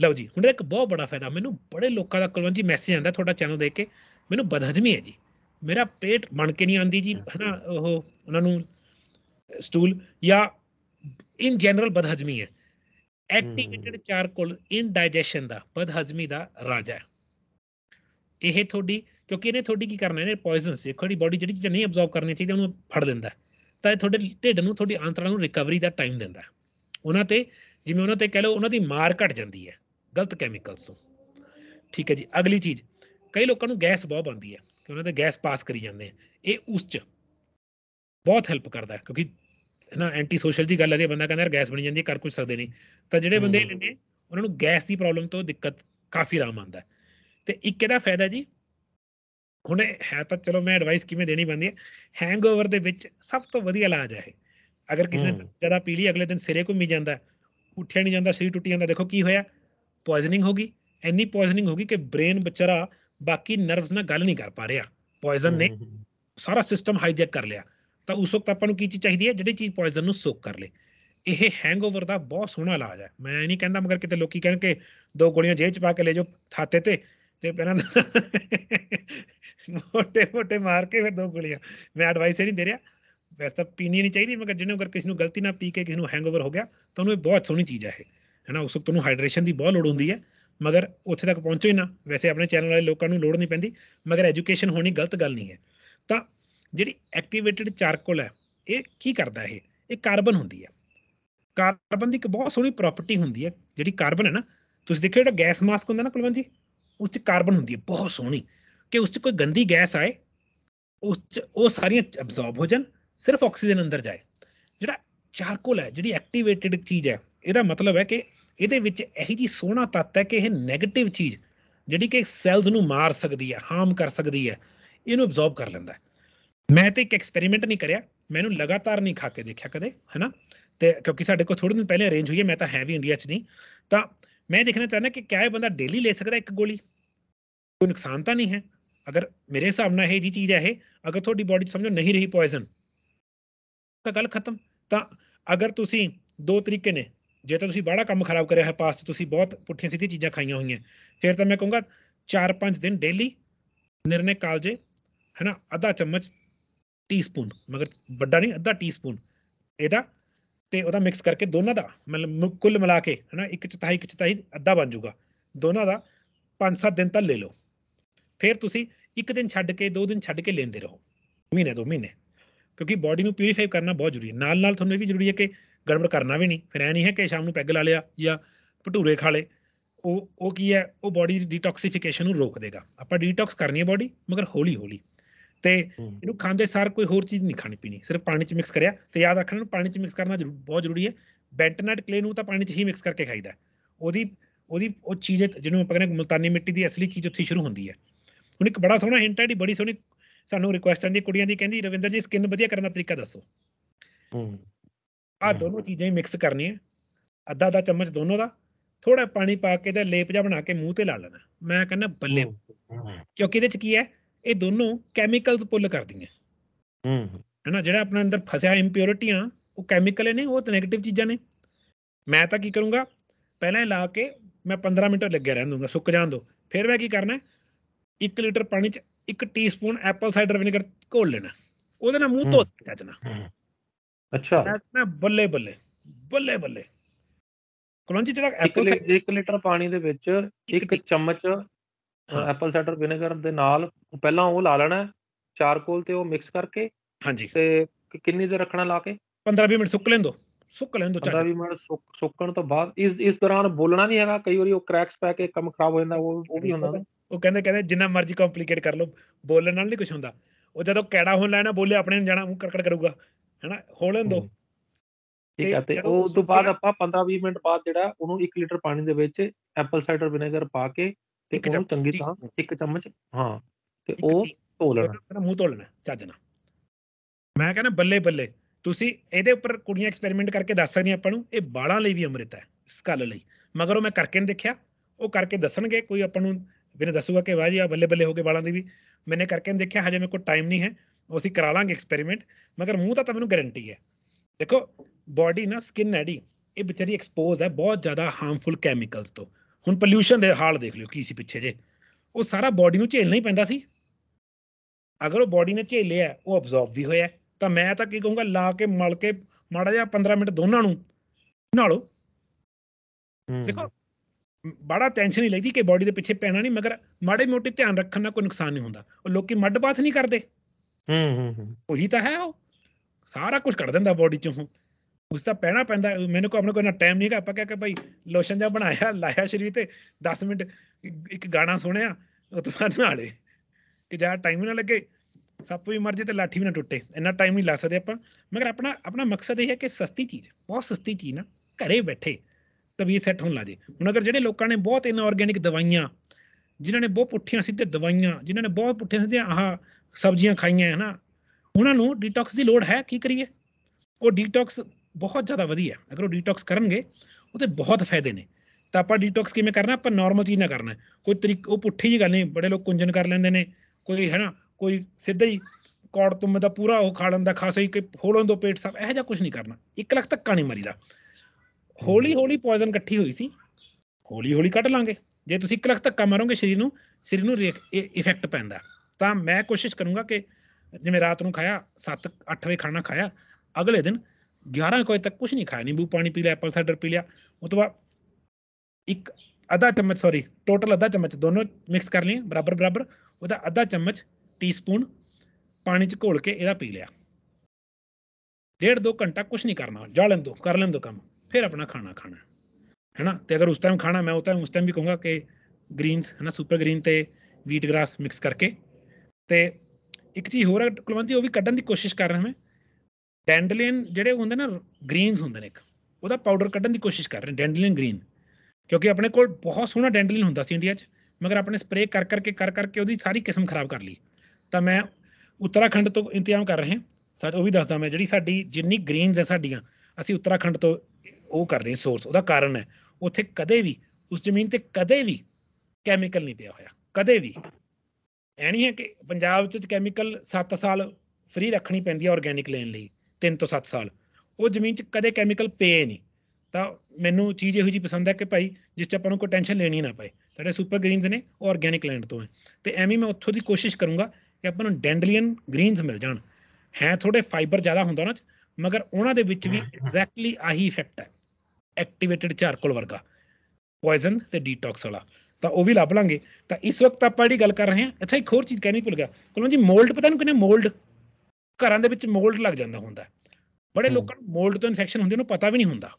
ਲਓ ਜੀ ਹੁਣ ਇੱਕ ਬਹੁਤ ਬੜਾ ਫਾਇਦਾ ਮੈਨੂੰ ਬੜੇ ਲੋਕਾਂ ਦਾ ਕੁਲਵੰਤ ਜੀ ਮੈਸੇਜ ਆਂਦਾ ਤੁਹਾਡਾ ਚੈਨਲ ਦੇਖ ਕੇ ਮੈਨੂੰ ਬਦਹਜ਼ਮੀ ਹੈ ਜੀ ਮੇਰਾ ਪੇਟ ਬਣ ਕੇ ਨਹੀਂ ਆਂਦੀ ਜੀ ਹਨਾ ਉਹ ਉਹਨਾਂ ਨੂੰ ਸਟੂਲ ਜਾਂ ਇਨ ਜਨਰਲ ਬਦਹਜ਼ਮੀ ਹੈ ਐਕਟੀਵੇਟਡ ਚਾਰਕੋਲ ਇਨ ਡਾਈਜੈਸ਼ਨ ਦਾ ਬਦਹਜ਼ਮੀ ਦਾ ਰਾਜਾ ਹੈ ਇਹ ਤੁਹਾਡੀ ਕਿਉਂਕਿ ਇਹਨੇ ਤੁਹਾਡੀ ਕੀ ਕਰਨਾ ਇਹਨੇ ਪੋਇਜ਼ਨਸ ਜਿਹੜੀ ਬਾਡੀ ਜਿਹੜੀ ਚੀਜ਼ ਨਹੀਂ ਅਬਜ਼ਰਵ ਕਰਨੀ ਚਾਹੀਦੀ ਉਹਨੂੰ ਫੜ ਦਿੰਦਾ ਤਾਂ ਇਹ ਤੁਹਾਡੇ ਢਿੱਡ ਨੂੰ ਤੁਹਾਡੀ ਆਂਤੜਾ ਨੂੰ ਰਿਕਵਰੀ ਦਾ ਟਾਈਮ ਦਿੰਦਾ ਉਹਨਾਂ ਤੇ ਜਿਵੇਂ ਉਹਨਾਂ ਤੇ ਕਹਿ ਲਓ ਉਹਨਾਂ ਦੀ ਮਾਰ ਘਟ ਜਾਂਦੀ ਹੈ ਗਲਤ ਕੈਮੀਕਲਸ ਤੋਂ ਠੀਕ ਹੈ ਜੀ ਅਗਲੀ ਚੀਜ਼ ਕਈ ਲੋਕਾਂ ਨੂੰ ਗੈਸ ਬਹੁਤ ਆਉਂਦੀ ਹੈ ਕਿ ਉਹਨਾਂ ਤੇ ਗੈਸ ਪਾਸ ਕਰੀ ਜਾਂਦੇ ਆ ਇਹ ਉਸ ਚ ਬਹੁਤ ਹੈਲਪ ਕਰਦਾ ਹੈ ਕਿਉਂਕਿ ਨਾ ਐਂਟੀ ਸੋਸ਼ਲ ਦੀ ਗੱਲ ਆ ਰਹੀ ਬੰਦਾ ਕਹਿੰਦਾ ਯਾਰ ਗੈਸ ਬਣੀ ਜਾਂਦੀ ਹੈ ਕਰ ਕੁਝ ਸਕਦੇ ਨਹੀਂ ਤਾਂ ਜਿਹੜੇ ਬੰਦੇ ਲੈਂਦੇ ਉਹਨਾਂ ਨੂੰ ਗੈਸ ਦੀ ਪ੍ਰੋਬਲਮ ਤੋਂ ਦਿੱਕਤ ਕਾਫੀ ਆਰਾਮ ਆਉਂਦਾ ਤੇ ਇੱਕ ਇਹਦਾ ਫਾਇਦਾ ਜੀ ਹੁਣ ਹੈ ਤਾਂ ਚਲੋ ਮੈਂ ਐਡਵਾਈਸ ਕਿਵੇਂ ਦੇਣੀ ਬੰਦੀ ਹੈ ਹੈਂਗਓਵਰ ਦੇ ਵਿੱਚ ਸਭ ਤੋਂ ਵਧੀਆ ਇਲਾਜ ਹੈ ਇਹ ਅਗਰ ਕਿਸੇ ਨੇ ਜ਼ਿਆਦਾ ਪੀ ਲਈ ਅਗਲੇ ਦਿਨ ਸਿਰੇ ਘੁੰਮੀ ਜਾਂਦਾ ਉੱਠਿਆ ਨਹੀਂ ਜਾਂਦਾ ਸਰੀਰ ਟੁੱਟ ਜਾਂਦਾ ਦੇਖੋ ਕੀ ਹੋਇਆ ਪੋਇਜ਼ਨਿੰਗ ਹੋ ਗਈ ਐਨੀ ਪੋਇਜ਼ਨਿੰਗ ਹੋ ਗਈ ਕਿ ਬ੍ਰੇਨ ਬਚਾਰਾ ਬਾਕੀ ਨਰਵਸ ਨਾਲ ਗੱਲ ਨਹੀਂ ਕਰ ਪਾ ਰਿਹਾ ਪੋਇਜ਼ਨ ਨੇ ਸਾਰਾ ਸਿਸਟਮ ਹਾਈਜੈਕ ਕਰ ਲਿਆ ਤਾਂ ਉਸ ਵਕਤ ਆਪਾਂ ਨੂੰ ਕੀ ਚੀਜ਼ ਚਾਹੀਦੀ ਹੈ ਜਿਹੜੀ ਚੀਜ਼ ਪੋਇਜ਼ਨ ਨੂੰ ਸੋਕ ਕਰ ਲੇ ਇਹ ਹੈਂਗਓਵਰ ਦਾ ਬਹੁਤ ਸੋਹਣਾ ਇਲਾਜ ਹੈ ਮੈਂ ਇਹ ਨਹੀਂ ਕਹਿੰਦਾ ਮਗਰ ਕਿਤੇ ਲੋਕੀ ਕਹਿਣ ਕਿ ਦੋ ਗੋਲੀਆਂ ਜੇਬ ਚ ਪਾ ਕੇ ਲੈ ਜੋ ਥਾਤੇ ਤੇ ਤੇ ਪਹਿਲਾਂ ਮੋਟੇ ਮੋਟੇ ਮਾਰ ਕੇ ਫਿਰ ਦੋ ਗੋਲੀਆਂ ਮੈਂ ਐਡਵਾਈਸ ਇਹ ਨਹੀਂ ਦੇ ਰਿਹਾ ਵੈਸੇ ਤਾਂ ਪੀਣੀ ਨਹੀਂ ਚਾਹੀਦੀ ਮਗਰ ਜਿਹਨੇ ਅਗਰ ਕਿਸੇ ਨੂੰ ਗਲਤੀ ਨਾਲ ਪੀ ਕੇ ਕਿਸੇ ਨੂੰ ਹੈਂਗਓਵਰ ਹੋ ਗਿਆ ਤਾਂ ਉਹਨੂੰ ਇਹ ਬਹੁਤ ਸੋਹਣੀ ਚੀਜ਼ ਹੈ ਇਹ ਹੈਨਾ ਉਸ ਵਕਤ ਨੂੰ ਹਾਈਡਰੇਸ਼ਨ ਦੀ ਬਹੁਤ ਲੋੜ ਹੁੰਦੀ ਹੈ ਮਗਰ ਉੱਥੇ ਤੱਕ ਪਹੁੰਚੋ ਹੀ ਨਾ ਵੈਸੇ ਆਪਣੇ ਚੈਨਲ ਵਾਲੇ ਲੋਕਾਂ ਨੂੰ ਲੋੜ ਨਹੀਂ ਪੈਂਦੀ ਮਗਰ ਐਜੂਕੇਸ਼ਨ ਹੋਣੀ ਗਲਤ ਗੱਲ ਨਹੀਂ ਹੈ ਤਾਂ ਜਿਹੜੀ ਐਕਟੀਵੇਟਿਡ ਚਾਰਕੋਲ ਹੈ ਇਹ ਕੀ ਕਰਦਾ ਇਹ ਇਹ ਕਾਰਬਨ ਹੁੰਦੀ ਹੈ ਕਾਰਬਨ ਦੀ ਇੱਕ ਬਹੁਤ ਸੋਹਣੀ ਪ੍ਰਾਪਰਟੀ ਹੁੰਦੀ ਹੈ ਜਿਹੜੀ ਕਾਰਬਨ ਹੈ ਨਾ ਤੁਸੀਂ ਦੇਖਿਓ ਜਿਹੜਾ ਗੈਸ ਮਾਸਕ ਹੁੰਦਾ ਨਾ ਕੁਲਵੰਤ ਉਸ 'ਚ ਕਾਰਬਨ ਹੁੰਦੀ ਹੈ ਬਹੁਤ ਸੋਹਣੀ ਕਿ ਉਸ 'ਚ ਕੋਈ ਗੰਦੀ ਗੈਸ ਆਏ ਉਸ 'ਚ ਉਹ ਸਾਰੀਆਂ ਐਬਜ਼ੌਰਬ ਹੋ ਜਾਣ ਸਿਰਫ ਆਕਸੀਜਨ ਅੰਦਰ ਜਾਏ ਜਿਹੜਾ ਚਾਰਕੋਲ ਹੈ ਜਿਹੜੀ ਐਕਟੀਵੇਟਿਡ ਚੀਜ਼ ਹੈ ਇਹਦਾ ਮਤਲਬ ਹੈ ਕਿ ਇਹਦੇ ਵਿੱਚ ਇਹੀ ਜੀ ਸੋਹਣਾ ਤੱਤ ਹੈ ਕਿ ਇਹ 네ਗੇਟਿਵ ਚੀਜ਼ ਜਿਹੜੀ ਕਿ ਸੈਲਸ ਨੂੰ ਮਾਰ ਸਕਦੀ ਹੈ ਹਾਰਮ ਕਰ ਸਕਦੀ ਹੈ ਇਹਨੂੰ ਐਬਜ਼ੌਰਬ ਕਰ ਲੈਂਦਾ ਮੈਂ ਤੇ ਇੱਕ ਐਕਸਪੈਰੀਮੈਂਟ ਨਹੀਂ ਕਰਿਆ ਮੈਨੂੰ ਲਗਾਤਾਰ ਨਹੀਂ ਖਾ ਕੇ ਦੇਖਿਆ ਕਦੇ ਹਨਾ ਤੇ ਕਿਉਂਕਿ ਸਾਡੇ ਕੋਲ ਥੋੜੇ ਦਿਨ ਪਹਿਲੇ ਅਰੇਂਜ ਹੋਈ ਹੈ ਮੈਂ ਤਾਂ ਹੈ ਵੀ ਇੰਡੀਆ 'ਚ ਨਹੀਂ ਤਾਂ ਮੈਂ ਦੇਖਣਾ ਚਾਹੁੰਦਾ ਕਿ ਕਿਆ ਇਹ ਬੰਦਾ ਡੇਲੀ ਲੈ ਸਕਦਾ ਇੱਕ ਗੋਲੀ ਕੋਈ ਨੁਕਸਾਨ ਤਾਂ ਨਹੀਂ ਹੈ ਅਗਰ ਮੇਰੇ ਹਿਸਾਬ ਨਾਲ ਇਹ ਜੀ ਚੀਜ਼ ਹੈ ਇਹ ਅਗਰ ਤੁਹਾਡੀ ਬਾਡੀ 'ਚ ਸਮਝੋ ਨਹੀਂ ਰਹੀ ਪੋਇਜ਼ਨ ਤਾਂ ਗੱਲ ਖਤਮ ਤਾਂ ਅਗਰ ਤੁਸੀਂ ਦੋ ਤਰੀਕੇ ਨੇ ਜੇ ਤਾਂ ਤੁਸੀਂ ਬੜਾ ਕੰਮ ਖਰਾਬ ਕਰਿਆ ਹੈ ਪਾਸਟ ਤੁਸੀਂ ਬਹੁਤ ਪੁੱਠੀਆਂ ਸਿੱਧੀਆਂ ਚੀਜ਼ਾਂ ਖਾਈਆਂ ਹੋਈਆਂ ਫਿਰ ਤਾਂ ਮੈਂ ਕਹੂੰਗਾ 4-5 ਦਿਨ ਡੇਲੀ ਨਿਰਨੇ ਕਾਲਜੇ ਹੈਨਾ ਅੱਧਾ ਚਮਚ ਟੀਸਪੂਨ ਮਗਰ ਵੱਡਾ ਨਹੀਂ ਅੱਧਾ ਟੀਸਪੂਨ ਇਹਦਾ ਤੇ ਉਹਦਾ ਮਿਕਸ ਕਰਕੇ ਦੋਨਾਂ ਦਾ ਮਤਲਬ ਕੁੱਲ ਮਿਲਾ ਕੇ ਹੈਨਾ ਇੱਕ ਚਤਾਈ ਇੱਕ ਚਤਾਈ ਅੱਧਾ ਬਣ ਜਾਊਗਾ ਦੋਨਾਂ ਦਾ 5-7 ਦਿਨ ਤੱਕ ਲੈ ਲਓ ਫਿਰ ਤੁਸੀਂ ਇੱਕ ਦਿਨ ਛੱਡ ਕੇ ਦੋ ਦਿਨ ਛੱਡ ਕੇ ਲੈਂਦੇ ਰਹੋ ਮਹੀਨੇ ਦੋ ਮਹੀਨੇ ਕਿਉਂਕਿ ਬਾਡੀ ਨੂੰ ਪਿਊਰੀਫਾਈ ਕਰਨਾ ਬਹੁਤ ਜ਼ਰੂਰੀ ਹੈ ਨਾਲ ਨਾਲ ਤੁਹਾਨੂੰ ਇਹ ਵੀ ਜ਼ਰੂਰੀ ਹੈ ਕਿ ਗੜਬੜ ਕਰਨਾ ਵੀ ਨਹੀਂ ਫਿਰ ਐ ਨਹੀਂ ਹੈ ਕਿ ਸ਼ਾਮ ਨੂੰ ਪੈਗ ਲਾ ਲਿਆ ਜਾਂ ਭਟੂਰੇ ਖਾ ਲੇ ਉਹ ਉਹ ਕੀ ਹੈ ਉਹ ਬਾਡੀ ਦੀ ਡੀਟੌਕਸੀਫਿਕੇਸ਼ਨ ਨੂੰ ਰੋਕ ਦੇਗਾ ਆਪਾਂ ਡੀਟੌਕਸ ਕਰਨੀ ਹੈ ਬਾਡੀ ਮਗਰ ਹੌਲੀ ਹੌਲੀ ਤੇ ਇਹਨੂੰ ਖਾਂਦੇ ਸਾਰ ਕੋਈ ਹੋਰ ਚੀਜ਼ ਨਹੀਂ ਖਾਣੀ ਪੀਣੀ ਸਿਰਫ ਪਾਣੀ 'ਚ ਮਿਕਸ ਕਰਿਆ ਤੇ ਯਾਦ ਰੱਖਣਾ ਨੂੰ ਪਾਣੀ 'ਚ ਮਿਕਸ ਕਰਨਾ ਬਹੁਤ ਜ਼ਰੂਰੀ ਹੈ ਬੈਂਟਨਟ ਕਲੇ ਨੂੰ ਤਾਂ ਪਾਣੀ 'ਚ ਹੀ ਮਿਕਸ ਕਰਕੇ ਖਾਈਦਾ ਉਹਦੀ ਉਹਦੀ ਉਹ ਚੀਜ਼ ਜਿਹਨੂੰ ਆਪਾਂ ਕਹਿੰਦੇ ਮਲਤਾਨੀ ਮਿੱਟੀ ਦੀ ਅਸਲੀ ਚੀਜ਼ ਉੱਥੇ ਸ਼ੁਰੂ ਹੁੰਦੀ ਹੈ ਹੁਣ ਇੱਕ ਬੜਾ ਸੋਹਣਾ ਹਿੰਟ ਹੈ ਦੀ ਬੜੀ ਸੋਹਣੀ ਸਾਨੂੰ ਰਿਕੁਐਸਟ ਆਂਦੀ ਕੁੜੀਆਂ ਦੀ ਕਹਿੰਦੀ ਰਵਿੰਦਰ ਜੀ ਸਕਿਨ ਵਧੀਆ ਕਰਨ ਦਾ ਤਰੀਕਾ ਦੱਸੋ ਹੂੰ ਆ ਦੋਨੋਂ ਚੀਜ਼ਾਂ ਹੀ ਮਿਕਸ ਕਰਨੀਆਂ ਅੱਧਾ ਦਾ ਚਮਚ ਦੋਨੋਂ ਦਾ ਥੋੜਾ ਪਾਣੀ ਪਾ ਕੇ ਤੇ ਲੇਪ ਜਾ ਬਣਾ ਕੇ ਮੂੰਹ ਤੇ ਲਾ ਲੈਣਾ ਮੈਂ ਕਹਿੰਦਾ ਬੱਲੇ ਕਿਉਂਕਿ ਇਹਦੇ ਚ ਕੀ ਹੈ ਇਹ ਦੋਨੋਂ ਕੈਮੀਕਲਸ ਪੁੱਲ ਕਰਦੀਆਂ ਹੂੰ ਹੈਨਾ ਜਿਹੜਾ ਆਪਣੇ ਅੰਦਰ ਫਸਿਆ ਇੰਪਿਉਰਿਟੀਆਂ ਉਹ ਕੈਮੀਕਲ ਨੇ ਉਹ ਨੈਗੇਟਿਵ ਚੀਜ਼ਾਂ ਨੇ ਮੈਂ ਤਾਂ ਕੀ ਕਰੂੰਗਾ ਪਹਿਲਾਂ ਲਾ ਕੇ ਮੈਂ 15 ਮਿੰਟ ਲੱਗਿਆ ਰਹਿਣ ਦੂੰਗਾ ਸੁੱਕ ਜਾਣ ਦੋ ਫਿਰ ਮੈਂ ਕੀ ਕਰਨਾ 1 ਲੀਟਰ ਪਾਣੀ ਚ ਇੱਕ ਟੀਸਪੂਨ ਐਪਲ ਸਾਈਡਰ ਵਿਨੇਗਰ ਘੋਲ ਲੈਣਾ ਉਹਦੇ ਨਾਲ ਮੂੰਹ ਧੋ ਚੱਜਣਾ ਅੱਛਾ ਨਾ ਬੱਲੇ ਬੱਲੇ ਬੱਲੇ ਬੱਲੇ ਕਲੋਂਜੀ ਜਿਹੜਾ ਐਪਲ 1 ਲੀਟਰ ਪਾਣੀ ਦੇ ਵਿੱਚ ਇੱਕ ਚਮਚ ਐਪਲ ਸਾਈਡਰ ਵਿਨੇਗਰ ਦੇ ਨਾਲ ਪਹਿਲਾਂ ਉਹ ਲਾ ਲੈਣਾ ਚਾਰਕੋਲ ਤੇ ਉਹ ਮਿਕਸ ਕਰਕੇ ਹਾਂਜੀ ਤੇ ਕਿੰਨੀ ਦੇਰ ਰੱਖਣਾ ਲਾ ਕੇ 15-20 ਮਿੰਟ ਸੁੱਕ ਲੈਣ ਦੋ ਸੁੱਕ ਲੈਂਦੋ ਚਾਚਾ 15-20 ਮਿੰਟ ਸੁੱਕਣ ਤੋਂ ਬਾਅਦ ਇਸ ਇਸ ਦੌਰਾਨ ਬੋਲਣਾ ਨਹੀਂ ਹੈਗਾ ਕਈ ਵਾਰੀ ਉਹ ਕ੍ਰੈਕਸ ਪੈ ਕੇ ਕੰਮ ਖਰਾਬ ਹੋ ਜਾਂਦਾ ਉਹ ਉਹ ਵੀ ਹੁੰਦਾ ਉਹ ਕਹਿੰਦੇ ਕਹਿੰਦੇ ਜਿੰਨਾ ਮਰਜ਼ੀ ਕੰਪਲਿਕੇਟ ਕਰ ਲਓ ਬੋਲਣ ਨਾਲ ਨਹੀਂ ਕੁਝ ਹੁੰਦਾ ਉਹ ਜਦੋਂ ਕੈੜਾ ਹੋਣ ਲੈਣਾ ਬੋਲੇ ਆਪਣੇ ਨੂੰ ਜਾਣਾ ਮੂੰਹ ਕਰਕੜ ਕਰੂਗਾ ਹੈਨਾ ਹੋਲਣ ਦੋ ਠੀਕ ਹੈ ਤੇ ਉਹ ਤੋਂ ਬਾਅਦ ਆਪਾਂ 15-20 ਮਿੰਟ ਬਾਅਦ ਜਿਹੜਾ ਉਹਨੂੰ 1 ਲੀਟਰ ਪਾਣੀ ਦੇ ਵਿੱਚ ਐਪਲ ਸਾਈਡਰ ਵਿਨੇਗਰ ਪਾ ਕੇ ਤੇ ਇੱਕ ਚੰਗੀ ਤਰ੍ਹਾਂ ਇੱਕ ਚਮਚ ਹਾਂ ਤੇ ਉਹ ਧੋ ਲੈਣਾ ਮੂੰਹ ਧੋ ਲੈਣਾ ਚੱਜ ਨਾਲ ਮੈਂ ਕਹਿੰਦਾ ਬੱਲੇ ਬੱਲੇ ਤੁਸੀਂ ਇਹਦੇ ਉੱਪਰ ਕੁੜੀਆਂ ਐਕਸਪੈਰੀਮੈਂਟ ਕਰਕੇ ਦੱਸ ਸਕਦੀਆਂ ਆਪਾਂ ਨੂੰ ਇਹ ਬਾਲਾਂ ਲਈ ਵੀ ਅੰਮ੍ਰਿਤ ਹੈ ਇਸ ਲਈ ਮਗਰ ਉਹ ਮੈਂ ਕਰਕੇ ਨਹੀਂ ਦੇਖਿਆ ਉਹ ਕਰਕੇ ਦੱਸਣਗੇ ਕੋਈ ਆਪਾਂ ਨੂੰ ਵੀਰੇ ਦੱਸੂਗਾ ਕਿ ਵਾਹ ਜੀ ਆ ਬੱਲੇ ਬੱਲੇ ਹੋ ਕੇ ਵਾਲਾਂ ਦੀ ਵੀ ਮੈਨੇ ਕਰਕੇ ਦੇਖਿਆ ਹਜੇ ਮੇਰੇ ਕੋਲ ਟਾਈਮ ਨਹੀਂ ਹੈ ਅਸੀਂ ਕਰਾ ਲਾਂਗੇ ਐਕਸਪੈਰੀਮੈਂਟ ਮਗਰ ਮੂੰਹ ਤਾਂ ਮੈਨੂੰ ਗਾਰੰਟੀ ਹੈ ਦੇਖੋ ਬਾਡੀ ਨਾ ਸਕਿਨ ਐਡੀ ਇਹ ਵਿਚਾਰੀ ਐਕਸਪੋਜ਼ ਹੈ ਬਹੁਤ ਜ਼ਿਆਦਾ ਹਾਰਮਫੁਲ ਕੈਮੀਕਲਸ ਤੋਂ ਹੁਣ ਪੋਲੂਸ਼ਨ ਦੇ ਹਾਲ ਦੇਖ ਲਿਓ ਕੀ ਸੀ ਪਿੱਛੇ ਜੇ ਉਹ ਸਾਰਾ ਬਾਡੀ ਨੂੰ ਝੇਲਣਾ ਹੀ ਪੈਂਦਾ ਸੀ ਅਗਰ ਉਹ ਬਾਡੀ ਨੇ ਝੇਲਿਆ ਉਹ ਅਬਜ਼ੌਰਬ ਵੀ ਹੋਇਆ ਤਾਂ ਮੈਂ ਤਾਂ ਕੀ ਕਹੂੰਗਾ ਲਾ ਕੇ ਮਲ ਕੇ ਮਾੜਾ ਜਿਹਾ 15 ਮਿੰਟ ਦੋਨਾਂ ਨੂੰ ਨਾਲੋ ਦੇਖੋ ਬੜਾ ਟੈਨਸ਼ਨ ਨਹੀਂ ਲੈਂਦੀ ਕਿ ਬਾਡੀ ਦੇ ਪਿੱਛੇ ਪੈਣਾ ਨਹੀਂ ਮਗਰ ਮਾੜੇ ਮੋਟੇ ਧਿਆਨ ਰੱਖਣ ਨਾਲ ਕੋਈ ਨੁਕਸਾਨ ਨਹੀਂ ਹੁੰਦਾ ਉਹ ਲੋਕੀ ਮੱਡ ਨਹੀਂ ਕਰਦੇ ਹੂੰ ਹੂੰ ਉਹੀ ਤਾਂ ਹੈ ਉਹ ਸਾਰਾ ਕੁਝ ਕੱਢ ਦਿੰਦਾ ਬਾਡੀ ਚੋਂ ਉਸ ਦਾ ਪੈਣਾ ਪੈਂਦਾ ਮੈਨੂੰ ਕੋ ਆਪਣੇ ਕੋ ਨਾ ਟਾਈਮ ਨਹੀਂ ਹੈਗਾ ਆਪਾਂ ਕਿਹਾ ਕਿ ਭਾਈ ਲੋਸ਼ਨ ਜਾਂ ਬਣਾਇਆ ਲਾਇਆ ਸ਼ਰੀਰ ਤੇ 10 ਮਿੰਟ ਇੱਕ ਗਾਣਾ ਸੁਣਿਆ ਉਹ ਤੋਂ ਨਾਲੇ ਕਿ ਜਿਆਦਾ ਟਾਈਮ ਨਾ ਲੱਗੇ ਸੱਪ ਵੀ ਮਰ ਜੇ ਤੇ ਲਾਠੀ ਵੀ ਨਾ ਟੁੱਟੇ ਇੰਨਾ ਟਾਈਮ ਨਹੀਂ ਲਾ ਸਕਦੇ ਆਪਾਂ ਮਗਰ ਆਪਣਾ ਆਪਣਾ ਮਕਸਦ ਇਹ ਹੈ ਕਿ ਸਸਤੀ ਚੀਜ਼ ਬਹੁਤ ਸਸਤੀ ਚੀਜ਼ ਨਾ ਘਰੇ ਬੈਠੇ ਤਵੀ ਸੈੱਟ ਹੋਣ ਲੱਜੇ ਹੁਣ ਅਗਰ ਜਿਹੜੇ ਲੋਕਾਂ ਨੇ ਬਹੁਤ ਆਰਗੇਨਿਕ ਦਵਾਈਆਂ ਜਿਨ੍ਹਾਂ ਨੇ ਬਹੁਤ ਪੁੱਠੀਆਂ ਸਿੱਧੇ ਦਵਾਈਆਂ ਜਿਨ੍ਹਾਂ ਨੇ ਬਹੁਤ ਪੁੱਠੀਆਂ ਸਿੱਧੇ ਆਹ ਸਬਜ਼ੀਆਂ ਖਾਈਆਂ ਹੈ ਨਾ ਉਹਨਾਂ ਨੂੰ ਡੀਟੌਕਸ ਦੀ ਲੋੜ ਹੈ ਕੀ ਕਰੀਏ ਉਹ ਡੀਟੌਕਸ ਬਹੁਤ ਜ਼ਿਆਦਾ ਵਧੀਆ ਅਗਰ ਉਹ ਡੀਟੌਕਸ ਕਰਨਗੇ ਉਹਦੇ ਬਹੁਤ ਫਾਇਦੇ ਨੇ ਤਾਂ ਆਪਾਂ ਡੀਟੌਕਸ ਕਿਵੇਂ ਕਰਨਾ ਆਪਾਂ ਨਾਰਮਲ ਚੀਜ਼ ਨਾ ਕਰਨਾ ਕੋਈ ਤਰੀਕ ਉਹ ਪੁੱਠੀ ਜੀ ਗੱਲ ਨਹੀਂ ਬੜੇ ਲੋਕ ਕੁੰਜਨ ਕਰ ਲੈਂਦੇ ਨੇ ਕੋਈ ਹੈ ਨਾ ਕੋਈ ਸਿੱਧਾ ਹੀ ਕੌੜ ਤੁੰਮੇ ਦਾ ਪੂਰਾ ਉਹ ਖਾ ਲੈਂਦਾ ਖਾਸੇ ਕਿ ਫੋੜੋਂ ਦੋ ਪੇਟ ਸਭ ਇਹੋ ਜਿਹਾ ਕੁਝ ਨਹੀਂ ਕਰਨਾ ਇੱਕ ਲੱਖ ਤੱਕਾ ਨਹੀਂ ਮਰੀਦਾ ਹੌਲੀ ਹੌਲੀ ਪੋਇਜ਼ਨ ਇਕੱਠੀ ਹੋਈ ਸੀ ਹੌਲੀ ਹੌਲੀ ਕੱਢ ਲਾਂਗੇ ਜੇ ਤੁਸੀਂ ਇੱਕ ਲੱਖ ਧੱਕਾ ਮਾਰੋਗੇ ਸਰੀਰ ਨੂੰ ਸਰੀਰ ਨੂੰ ਇਫੈਕਟ ਪੈਂਦਾ ਤਾਂ ਮੈਂ ਕੋਸ਼ਿਸ਼ ਕਰੂੰਗਾ ਕਿ ਜਿਵੇਂ ਰਾਤ ਨੂੰ ਖਾਇਆ 7 8 ਵਜੇ ਖਾਣਾ ਖਾਇਆ ਅਗਲੇ ਦਿਨ 11 ਵਜੇ ਤੱਕ ਕੁਝ ਨਹੀਂ ਖਾਇਆ ਨਿੰਬੂ ਪਾਣੀ ਪੀ ਲਿਆ ਐਪਲ ਸਾਈਡਰ ਪੀ ਲਿਆ ਉਸ ਤੋਂ ਬਾਅਦ ਇੱਕ ਅੱਧਾ ਚਮਚ ਸੌਰੀ ਟੋਟਲ ਅੱਧਾ ਚਮਚ ਦੋਨੋਂ ਮਿਕਸ ਕਰ ਲਈ ਬਰਾਬਰ ਬਰਾਬਰ ਉਹਦਾ ਅੱਧਾ ਚਮਚ ਟੀਸਪੂਨ ਪਾਣੀ 'ਚ ਘੋਲ ਕੇ ਇਹਦਾ ਪੀ ਲਿਆ ਡੇਢ ਦੋ ਘੰਟਾ ਕੁਝ ਨਹੀਂ ਕਰਨਾ ਜਲਣ ਦੋ ਕਰ ਲੈਣ ਦੋ ਕੰਮ ਫਿਰ ਆਪਣਾ ਖਾਣਾ ਖਾਣਾ ਹੈ ਨਾ ਤੇ ਅਗਰ ਉਸ ਟਾਈਮ ਖਾਣਾ ਮੈਂ होता ਉਸ ਟਾਈਮ ਵੀ भी ਕਿ ਗ੍ਰੀਨਸ ਹੈ ਨਾ ਸੁਪਰ ਗ੍ਰੀਨ ਤੇ ਵੀਟ ਗ੍ਰਾਸ ਮਿਕਸ ਕਰਕੇ ਤੇ ਇੱਕ ਚੀਜ਼ ਹੋਰ ਕੁਲਵੰਤ ਜੀ ਉਹ ਵੀ ਕੱਢਣ ਦੀ ਕੋਸ਼ਿਸ਼ ਕਰ ਰਹੇ ਮੈਂ ਡੈਂਡਲਿਨ ਜਿਹੜੇ ਹੁੰਦੇ ਨਾ ਗ੍ਰੀਨਸ ਹੁੰਦੇ ਨੇ ਇੱਕ ਉਹਦਾ ਪਾਊਡਰ ਕੱਢਣ ਦੀ ਕੋਸ਼ਿਸ਼ ਕਰ ਰਹੇ ਡੈਂਡਲਿਨ ਗ੍ਰੀਨ ਕਿਉਂਕਿ ਆਪਣੇ ਕੋਲ ਬਹੁਤ ਸੋਹਣਾ ਡੈਂਡਲਿਨ ਹੁੰਦਾ ਸੀ ਇੰਡੀਆ 'ਚ ਮਗਰ ਆਪਣੇ ਸਪਰੇਅ ਕਰ ਕਰਕੇ ਕਰ ਕਰਕੇ ਉਹਦੀ ਸਾਰੀ ਕਿਸਮ ਖਰਾਬ ਕਰ ਲਈ ਤਾਂ ਮੈਂ ਉੱਤਰਾਖੰਡ ਤੋਂ ਇੰਤਜ਼ਾਮ ਕਰ ਰਹੇ ਹਾਂ ਸੱਚ ਉਹ ਵੀ ਦੱਸਦਾ ਮੈਂ ਜਿਹੜੀ ਸਾਡੀ ਜਿੰਨੀ ਗ੍ਰੀਨਸ ਹੈ ਸਾਡੀਆਂ ਅਸੀਂ ਉੱਤਰਾਖੰਡ ਤੋਂ ਉਹ ਕਰ ਰਹੇ ਸੋਰਸ ਉਹਦਾ ਕਾਰਨ ਹੈ ਉੱਥੇ ਕਦੇ ਵੀ ਉਸ ਜ਼ਮੀਨ ਤੇ ਕਦੇ ਵੀ ਕੈਮੀਕਲ ਨਹੀਂ ਪਿਆ ਹੋਇਆ ਕਦੇ ਵੀ ਐ ਨਹੀਂ ਹੈ ਕਿ ਪੰਜਾਬ ਵਿੱਚ ਕੈਮੀਕਲ 7 ਸਾਲ ਫ੍ਰੀ ਰੱਖਣੀ ਪੈਂਦੀ ਹੈ ਆਰਗੈਨਿਕ ਲੈਣ ਲਈ 3 ਤੋਂ 7 ਸਾਲ ਉਹ ਜ਼ਮੀਨ 'ਚ ਕਦੇ ਕੈਮੀਕਲ ਪਏ ਨਹੀਂ ਤਾਂ ਮੈਨੂੰ ਚੀਜ਼ ਇਹੋ ਜੀ ਪਸੰਦ ਹੈ ਕਿ ਭਾਈ ਜਿਸ 'ਚ ਆਪਾਂ ਨੂੰ ਕੋਈ ਟੈਨਸ਼ਨ ਲੈਣੀ ਨਾ ਪਏ ਸਾਡੇ ਸੁਪਰ ਗ੍ਰੀਨਸ ਨੇ ਉਹ ਆਰਗੈਨਿਕ ਲੈਂਡ ਤੋਂ ਹੈ ਤੇ ਐਵੇਂ ਮੈਂ ਉੱਥੋਂ ਦੀ ਕੋਸ਼ਿਸ਼ ਕਰੂੰਗਾ ਕਿ ਆਪਾਂ ਨੂੰ ਡੈਂਡਲੀਅਨ ਗ੍ਰੀਨਸ ਮਿਲ ਜਾਣ ਹੈ ਥੋੜੇ ਫਾਈਬਰ ਜ਼ਿਆਦਾ ਹੁੰਦਾ ਨਾ ਮਗਰ ਉਹਨਾਂ ਦੇ ਵਿੱਚ ਵੀ ਐਗਜ਼ੈਕਟਲੀ ਆਹੀ ਇਫੈਕਟ ਹੈ ਐਕਟੀਵੇਟਿਡ ਚਾਰਕੋਲ ਵਰਗਾ ਪੋਇਜ਼ਨ ਤੇ ਡੀਟੌਕਸ ਵਾਲਾ ਤਾਂ ਉਹ ਵੀ ਲੱਭ ਲਾਂਗੇ ਤਾਂ ਇਸ ਵਕਤ ਆਪਾਂ ਜਿਹੜੀ ਗੱਲ ਕਰ ਰਹੇ ਹਾਂ ਅੱਛਾ ਇੱਕ ਹੋਰ ਚੀਜ਼ ਕਹਿਣੀ ਭੁੱਲ ਗਿਆ ਕੋਲੋਂ ਜੀ ਮੋਲਡ ਪਤਾ ਨੂੰ ਕਿਹਨੇ ਮੋਲਡ ਘਰਾਂ ਦੇ ਵਿੱਚ ਮੋਲਡ ਲੱਗ ਜਾਂਦਾ ਹੁੰਦਾ ਬੜੇ ਲੋਕਾਂ ਨੂੰ ਮੋਲਡ ਤੋਂ ਇਨਫੈਕਸ਼ਨ ਹੁੰਦੀ ਉਹਨੂੰ ਪਤਾ ਵੀ ਨਹੀਂ ਹੁੰਦਾ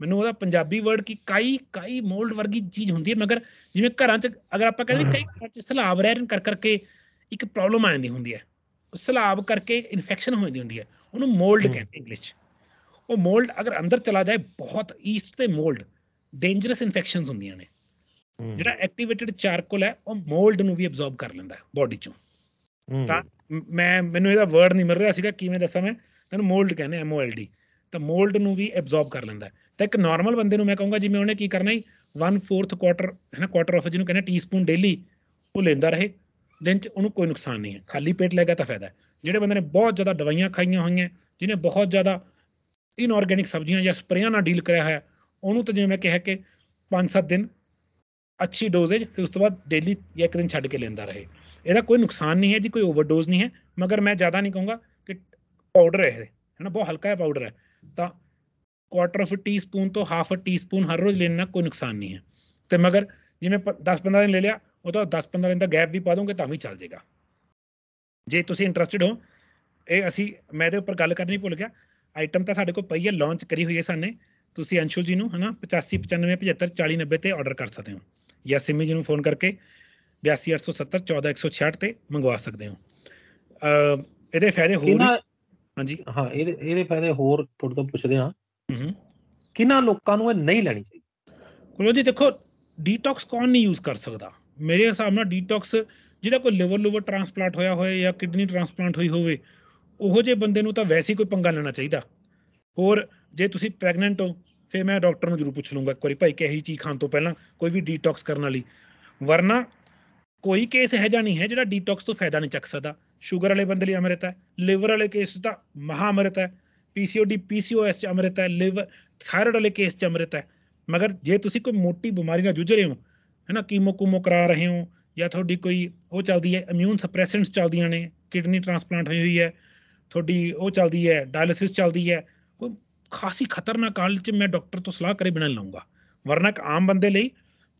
ਮੈਨੂੰ ਉਹਦਾ ਪੰਜਾਬੀ ਵਰਡ ਕੀ ਕਾਈ ਕਾਈ ਮੋਲਡ ਵਰਗੀ ਚੀਜ਼ ਹੁੰਦੀ ਹੈ ਮਗਰ ਜਿਵੇਂ ਘਰਾਂ 'ਚ ਅਗਰ ਆਪਾਂ ਕਹਿੰਦੇ ਕਈ ਘਰਾਂ 'ਚ ਸਲਾਬ ਰਹਿਣ ਕਰ ਕਰਕੇ ਇੱਕ ਪ੍ਰੋਬਲਮ ਆ ਜਾਂਦੀ ਹੁੰਦੀ ਹੈ ਸਲਾਬ ਕਰਕੇ ਇਨਫੈਕਸ਼ਨ ਹੋ ਜਾਂਦੀ ਹੁੰਦੀ ਹੈ ਉਹਨੂੰ ਮੋਲਡ ਕਹਿੰਦੇ ਇੰਗਲਿਸ਼ 'ਚ ਉਹ ਮੋਲਡ ਅਗਰ ਅੰਦਰ ਚਲਾ ਜਾਏ ਬਹੁਤ ਈਸਟ ਤੇ ਮੋਲਡ ਡੇਂਜਰਸ ਇਨਫੈਕਸ਼ਨਸ ਹੁੰਦੀਆਂ ਨੇ ਜਿਹੜਾ ਐਕਟੀਵੇਟਿਡ ਚਾਰਕੋਲ ਹੈ ਉਹ ਮੋਲਡ ਨੂੰ ਵੀ ਅਬਜ਼ੌਰਬ ਕਰ ਲੈਂਦਾ ਹੈ ਬਾਡੀ ਚੋਂ ਤਾਂ ਮੈਂ ਮੈਨੂੰ ਇਹਦਾ ਵਰਡ ਨਹੀਂ ਮਿਲ ਰਿਹਾ ਸੀਗਾ ਕਿਵੇਂ ਦੱਸਾਂ ਮੈਂ ਤੈਨੂੰ ਮੋਲਡ ਕਹਿੰਦੇ ਐਮ ਓ ਐਲ ਡੀ ਤਾਂ ਮੋਲਡ ਨੂੰ ਵੀ ਐਬਜ਼ੌਰਬ ਕਰ ਲੈਂਦਾ ਤਾਂ ਇੱਕ ਨਾਰਮਲ ਬੰਦੇ ਨੂੰ ਮੈਂ ਕਹੂੰਗਾ ਜਿਵੇਂ ਉਹਨੇ ਕੀ ਕਰਨਾ ਹੈ 1/4 ਕੁਆਟਰ ਹੈਨਾ ਕੁਆਟਰ ਆਫ ਜਿਹਨੂੰ ਕਹਿੰਦੇ ਟੀਸਪੂਨ ਡੇਲੀ ਉਹ ਲੈਂਦਾ ਰਹੇ ਦਿਨ 'ਚ ਉਹਨੂੰ ਕੋਈ ਨੁਕਸਾਨ ਨਹੀਂ ਹੈ ਖਾਲੀ ਪੇਟ ਲੈਗਾ ਤਾਂ ਫਾਇਦਾ ਹੈ ਜਿਹੜੇ ਬੰਦੇ ਨੇ ਬਹੁਤ ਜ਼ਿਆਦਾ ਦਵਾਈਆਂ ਖਾਈਆਂ ਹੋਈਆਂ ਜਿਨੇ ਬਹੁਤ ਜ਼ਿਆਦਾ ਇਨਆਰਗੈਨਿਕ ਸਬਜ਼ੀਆਂ ਜਾਂ ਸਪਰੇਆਂ ਨਾਲ ਡੀਲ ਕਰਿਆ ਹੋਇਆ ਉਹਨੂੰ ਤਾਂ ਜਿਵੇਂ ਮੈਂ ਕਿਹਾ ਕਿ 5-7 ਦਿਨ ਅੱਛੀ ਡੋਜ਼ੇਜ ਫਿਰ ਉਸ ਤੋਂ ਬਾਅਦ ਡੇਲੀ ਜਾਂ ਇੱਕ ਦਿਨ ਛੱਡ ਕੇ ਲੈਂਦਾ ਰਹੇ ਇਹਦਾ ਕੋਈ ਨੁਕਸਾਨ ਨਹੀਂ ਹੈ ਜੀ ਕੋਈ ਓਵਰਡੋਜ਼ ਨਹੀਂ ਹੈ ਮਗਰ ਮੈਂ ਜ਼ਿਆਦਾ ਨਹੀਂ ਕਹੂੰਗਾ ਕਿ ਪਾਊਡਰ ਹੈ ਇਹ ਹੈ ਨਾ ਬਹੁਤ ਹਲਕਾ ਹੈ ਪਾਊਡਰ ਹੈ ਤਾਂ ਕੁਆਟਰ ਆਫ ਟੀਸਪੂਨ ਤੋਂ ਹਾਫ ਟੀਸਪੂਨ ਹਰ ਰੋਜ਼ ਲੈਣਾ ਕੋਈ ਨੁਕਸਾਨ ਨਹੀਂ ਹੈ ਤੇ ਮਗਰ ਜਿਵੇਂ 10-15 ਦਿਨ ਲੈ ਲਿਆ ਉਹ ਤਾਂ 10-15 ਦਿਨ ਦਾ ਗੈਪ ਵੀ ਪਾ ਦੋਗੇ ਤਾਂ ਵੀ ਚੱਲ ਜਾਏਗਾ ਜੇ ਤੁਸੀਂ ਇੰਟਰਸਟਿਡ ਹੋ ਇਹ ਅਸੀਂ ਮੈਂ ਦੇ ਉੱਪਰ ਗੱਲ ਕਰਨੀ ਭੁੱਲ ਗਿਆ ਆਈਟਮ ਤਾਂ ਸਾਡੇ ਕੋਲ ਪਈ ਹੈ ਲਾਂਚ ਕਰੀ ਹੋਈ ਹੈ ਸਾਨੇ ਤੁਸੀਂ ਅੰਸ਼ੂ ਜੀ ਨੂੰ ਹਨਾ 85 95 75 40 90 ਤੇ ਆਰਡਰ ਕਰ ਸਕਦੇ ਹੋ ਜਾਂ ਸਿਮੀ ਜੀ ਨੂੰ ਫੋਨ ਕਰਕੇ 8270 14166 ਤੇ ਮੰਗਵਾ ਸਕਦੇ ਹੋ ਇਹਦੇ ਫਾਇਦੇ ਹੋਰ ਹਾਂਜੀ ਹਾਂ ਇਹਦੇ ਇਹਦੇ ਫਾਇਦੇ ਹੋਰ ਤੁਹਾਡੇ ਤੋਂ ਪੁੱਛਦੇ ਹਾਂ ਕਿਹਨਾਂ ਲੋਕਾਂ ਨੂੰ ਇਹ ਨਹੀਂ ਲੈਣੀ ਚਾਹੀਦੀ ਕੋਲੋ ਜੀ ਦੇਖੋ ਡੀਟੌਕਸ ਕੌਣ ਨਹੀਂ ਯੂਜ਼ ਕਰ ਸਕਦਾ ਮੇਰੇ ਹਿਸਾਬ ਨਾਲ ਡੀਟੌਕਸ ਜਿਹੜਾ ਕੋਈ ਲਿਵਰ ਲੂਵਰ ਟ੍ਰਾਂਸਪਲਾਂਟ ਹੋਇਆ ਹੋਵੇ ਜਾਂ ਕਿਡਨੀ ਟ੍ਰਾਂਸਪਲਾਂਟ ਹੋਈ ਹੋਵੇ ਉਹੋ ਜੇ ਬੰਦੇ ਨੂੰ ਤਾਂ ਵੈਸੇ ਕੋਈ ਪੰਗਾ ਲੈਣਾ ਚਾਹੀਦਾ ਹੋਰ ਜੇ ਤੁਸੀਂ ਪ੍ਰੈਗਨੈਂਟ ਹੋ ਫੇ ਮੈਂ ਡਾਕਟਰ ਨੂੰ ਜ਼ਰੂਰ ਪੁੱਛ ਲੂੰਗਾ ਇੱਕ ਵਾਰੀ ਭਾਈ ਕਿਹੜੀ ਚੀਜ਼ ਖਾਣ ਤੋਂ ਪਹਿਲਾਂ ਕੋਈ ਵੀ ਡੀਟੌਕਸ ਕਰਨ ਵਾਲੀ ਵਰਨਾ ਕੋਈ ਕੇਸ ਹੈ ਜਾਂ ਨਹੀਂ ਹੈ ਜਿਹੜਾ ਡੀਟੌਕਸ ਤੋਂ ਫਾਇਦਾ ਨਹੀਂ ਚੱਕ ਸਕਦਾ ਸ਼ੂਗਰ ਵਾਲੇ ਬੰਦੇ ਲਈ ਅਮਰਤ ਹੈ ਲਿਵਰ ਵਾਲੇ ਕੇਸ ਤਾਂ ਮਹਾ ਅਮਰਿਤ ਹੈ ਪੀਸੀਓਡੀ ਪੀਸੀਓਐਸ ਚ ਅਮਰਤ ਹੈ ਲਿਵਰ ਥਾਇਰੋਇਡ ਵਾਲੇ ਕੇਸ ਚ ਅਮਰਤ ਹੈ ਮਗਰ ਜੇ ਤੁਸੀਂ ਕੋਈ ਮੋਟੀ ਬਿਮਾਰੀ ਨਾਲ ਜੂਝ ਰਹੇ ਹੋ ਹੈਨਾ ਕੀਮੋ ਕੁਮੋ ਕਰਾ ਰਹੇ ਹੋ ਜਾਂ ਤੁਹਾਡੀ ਕੋਈ ਉਹ ਚੱਲਦੀ ਹੈ ਇਮਿਊਨ ਸਪਰੈਸੈਂਟਸ ਚੱਲਦੀਆਂ ਨੇ ਕਿਡਨੀ ਟ੍ਰਾਂਸਪਲਾਂਟ ਹੋਈ ਹੋਈ ਹੈ ਤੁਹਾਡੀ ਉਹ ਚੱਲਦੀ ਹੈ ਡਾਇਲਿਸਿਸ ਚੱਲਦੀ ਹੈ ਕੋਈ ਖਾਸੀ ਖਤਰਨਾਕ ਹਾਲ 'ਚ ਮੈਂ ਡਾਕਟਰ ਤੋਂ ਸਲਾਹ ਕਰੇ ਬਿਨਾਂ ਲਾਉਂਗਾ ਵਰਨਾ ਆਮ ਬੰਦੇ ਲਈ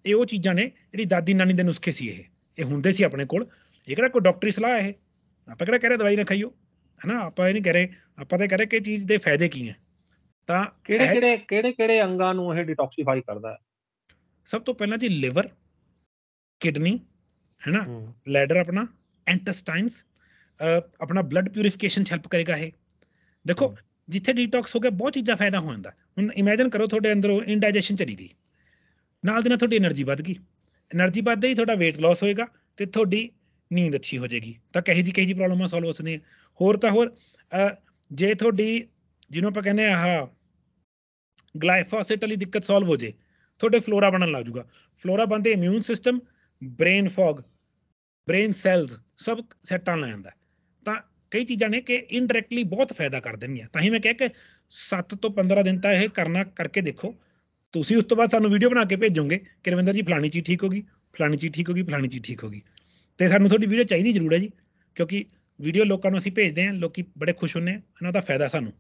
ਇਹ ਉਹ ਚੀਜ਼ਾਂ ਨੇ ਜਿਹੜੀ ਦਾਦੀ ਨਾਨੀ ਦੇ ਨੁਸਖੇ ਸੀ ਇਹ ਇਹ ਹੁੰਦੇ ਸੀ ਆਪਣੇ ਕੋਲ ਇਹ ਕਿਹੜਾ ਕੋਈ ਡਾਕਟਰੀ ਸਲਾਹ ਹੈ ਆਪਾਂ ਕਿਹੜਾ ਕਹਿ ਰਹੇ ਦਵਾਈ ਨਾ ਖਾਈਓ ਹਨਾ ਆਪਾਂ ਇਹ ਨਹੀਂ ਕਹਿ ਰਹੇ ਆਪਾਂ ਤਾਂ ਕਹਿ ਰਹੇ ਕਿ ਚੀਜ਼ ਦੇ ਫਾਇਦੇ ਕੀ ਹੈ ਤਾਂ ਕਿਹੜੇ ਕਿਹੜੇ ਕਿਹੜੇ ਕਿਹੜੇ ਅੰਗਾਂ ਨੂੰ ਇਹ ਡਿਟੌਕਸੀਫਾਈ ਕਰਦਾ ਹੈ ਸਭ ਤੋਂ ਪਹਿਲਾਂ ਜੀ ਲਿਵਰ ਕਿਡਨੀ ਹੈਨਾ ਬਲੈਡਰ ਆਪਣਾ ਐਂਟਸਟਾਈਨਸ ਆਪਣਾ ਬਲੱਡ ਪਿਊਰੀਫਿਕੇਸ਼ਨ ਹੈਲਪ ਕਰੇਗਾ ਇਹ ਦੇਖੋ ਜਿੱਥੇ ਡੀਟੌਕਸ ਹੋ ਗਿਆ ਬਹੁਤ ਚੀਜ਼ਾਂ ਫਾਇਦਾ ਹੋ ਜਾਂਦਾ ਹੁਣ ਇਮੇਜਿਨ ਕਰੋ ਤੁਹਾਡੇ ਅੰਦਰੋਂ ਇਨਡਾਈਜੈਸ਼ਨ ਚਲੀ ਗਈ ਨਾਲ ਦੇ ਨਾਲ ਤੁਹਾਡੀ એનર્ਜੀ ਵੱਧ ਗਈ એનર્ਜੀ ਵੱਧਦੇ ਹੀ ਤੁਹਾਡਾ weight loss ਹੋਏਗਾ ਤੇ ਤੁਹਾਡੀ ਨੀਂਦ ਅੱਛੀ ਹੋ ਜਾਏਗੀ ਤਾਂ ਕਹੀ ਜੀ ਕਹੀ ਜੀ ਪ੍ਰੋਬਲਮਾਂ ਸੋਲਵ ਹੋਸਨੇ ਹੋਰ ਤਾਂ ਹੋਰ ਜੇ ਤੁਹਾਡੀ ਜਿਹਨੂੰ ਆਪਾਂ ਕਹਿੰਦੇ ਆਹ ਗਲਾਈਫੋਸੇਟ ਵਾਲੀ ਦਿੱਕਤ ਸੋਲਵ ਹੋ ਜੇ ਤੁਹਾਡੇ ਫਲੋਰਾ ਬਣਨ ਲੱਗ ਜਾਊਗਾ ਫਲੋਰਾ ਬਣਦੇ immune system brain fog brain cells ਸਭ ਸੈਟ ਆਣ ਜਾਂਦਾ ਕਈ ਚੀਜ਼ਾਂ ਨੇ ਕਿ ਇਨਡਾਇਰੈਕਟਲੀ ਬਹੁਤ ਫਾਇਦਾ ਕਰ ਦੇਣਗੀਆਂ ਤਾਂ ਹੀ ਮੈਂ ਕਹਿ ਕਿ 7 ਤੋਂ 15 ਦਿਨ ਤਾਂ ਇਹ ਕਰਨਾ ਕਰਕੇ ਦੇਖੋ ਤੁਸੀਂ ਉਸ ਤੋਂ ਬਾਅਦ ਸਾਨੂੰ ਵੀਡੀਓ ਬਣਾ ਕੇ ਭੇਜੋਗੇ ਕਿ ਰਵਿੰਦਰ ਜੀ ਫਲਾਣੀ ਚੀਜ਼ ਠੀਕ ਹੋਗੀ ਫਲਾਣੀ ਚੀਜ਼ ਠੀਕ ਹੋਗੀ ਫਲਾਣੀ ਚੀਜ਼ ਠੀਕ ਹੋਗੀ ਤੇ ਸਾਨੂੰ ਤੁਹਾਡੀ ਵੀਡੀਓ ਚਾਹੀਦੀ ਜ਼ਰੂਰ ਹੈ ਜੀ ਕਿਉਂਕਿ ਵੀਡੀਓ ਲੋਕਾਂ ਨੂੰ ਅਸੀਂ ਭੇਜਦੇ ਹਾਂ ਲੋਕੀ ਬੜੇ ਖੁਸ਼ ਹੁੰਨੇ ਆ ਇਹਨਾਂ ਦਾ ਫਾਇਦਾ ਸਾਨੂੰ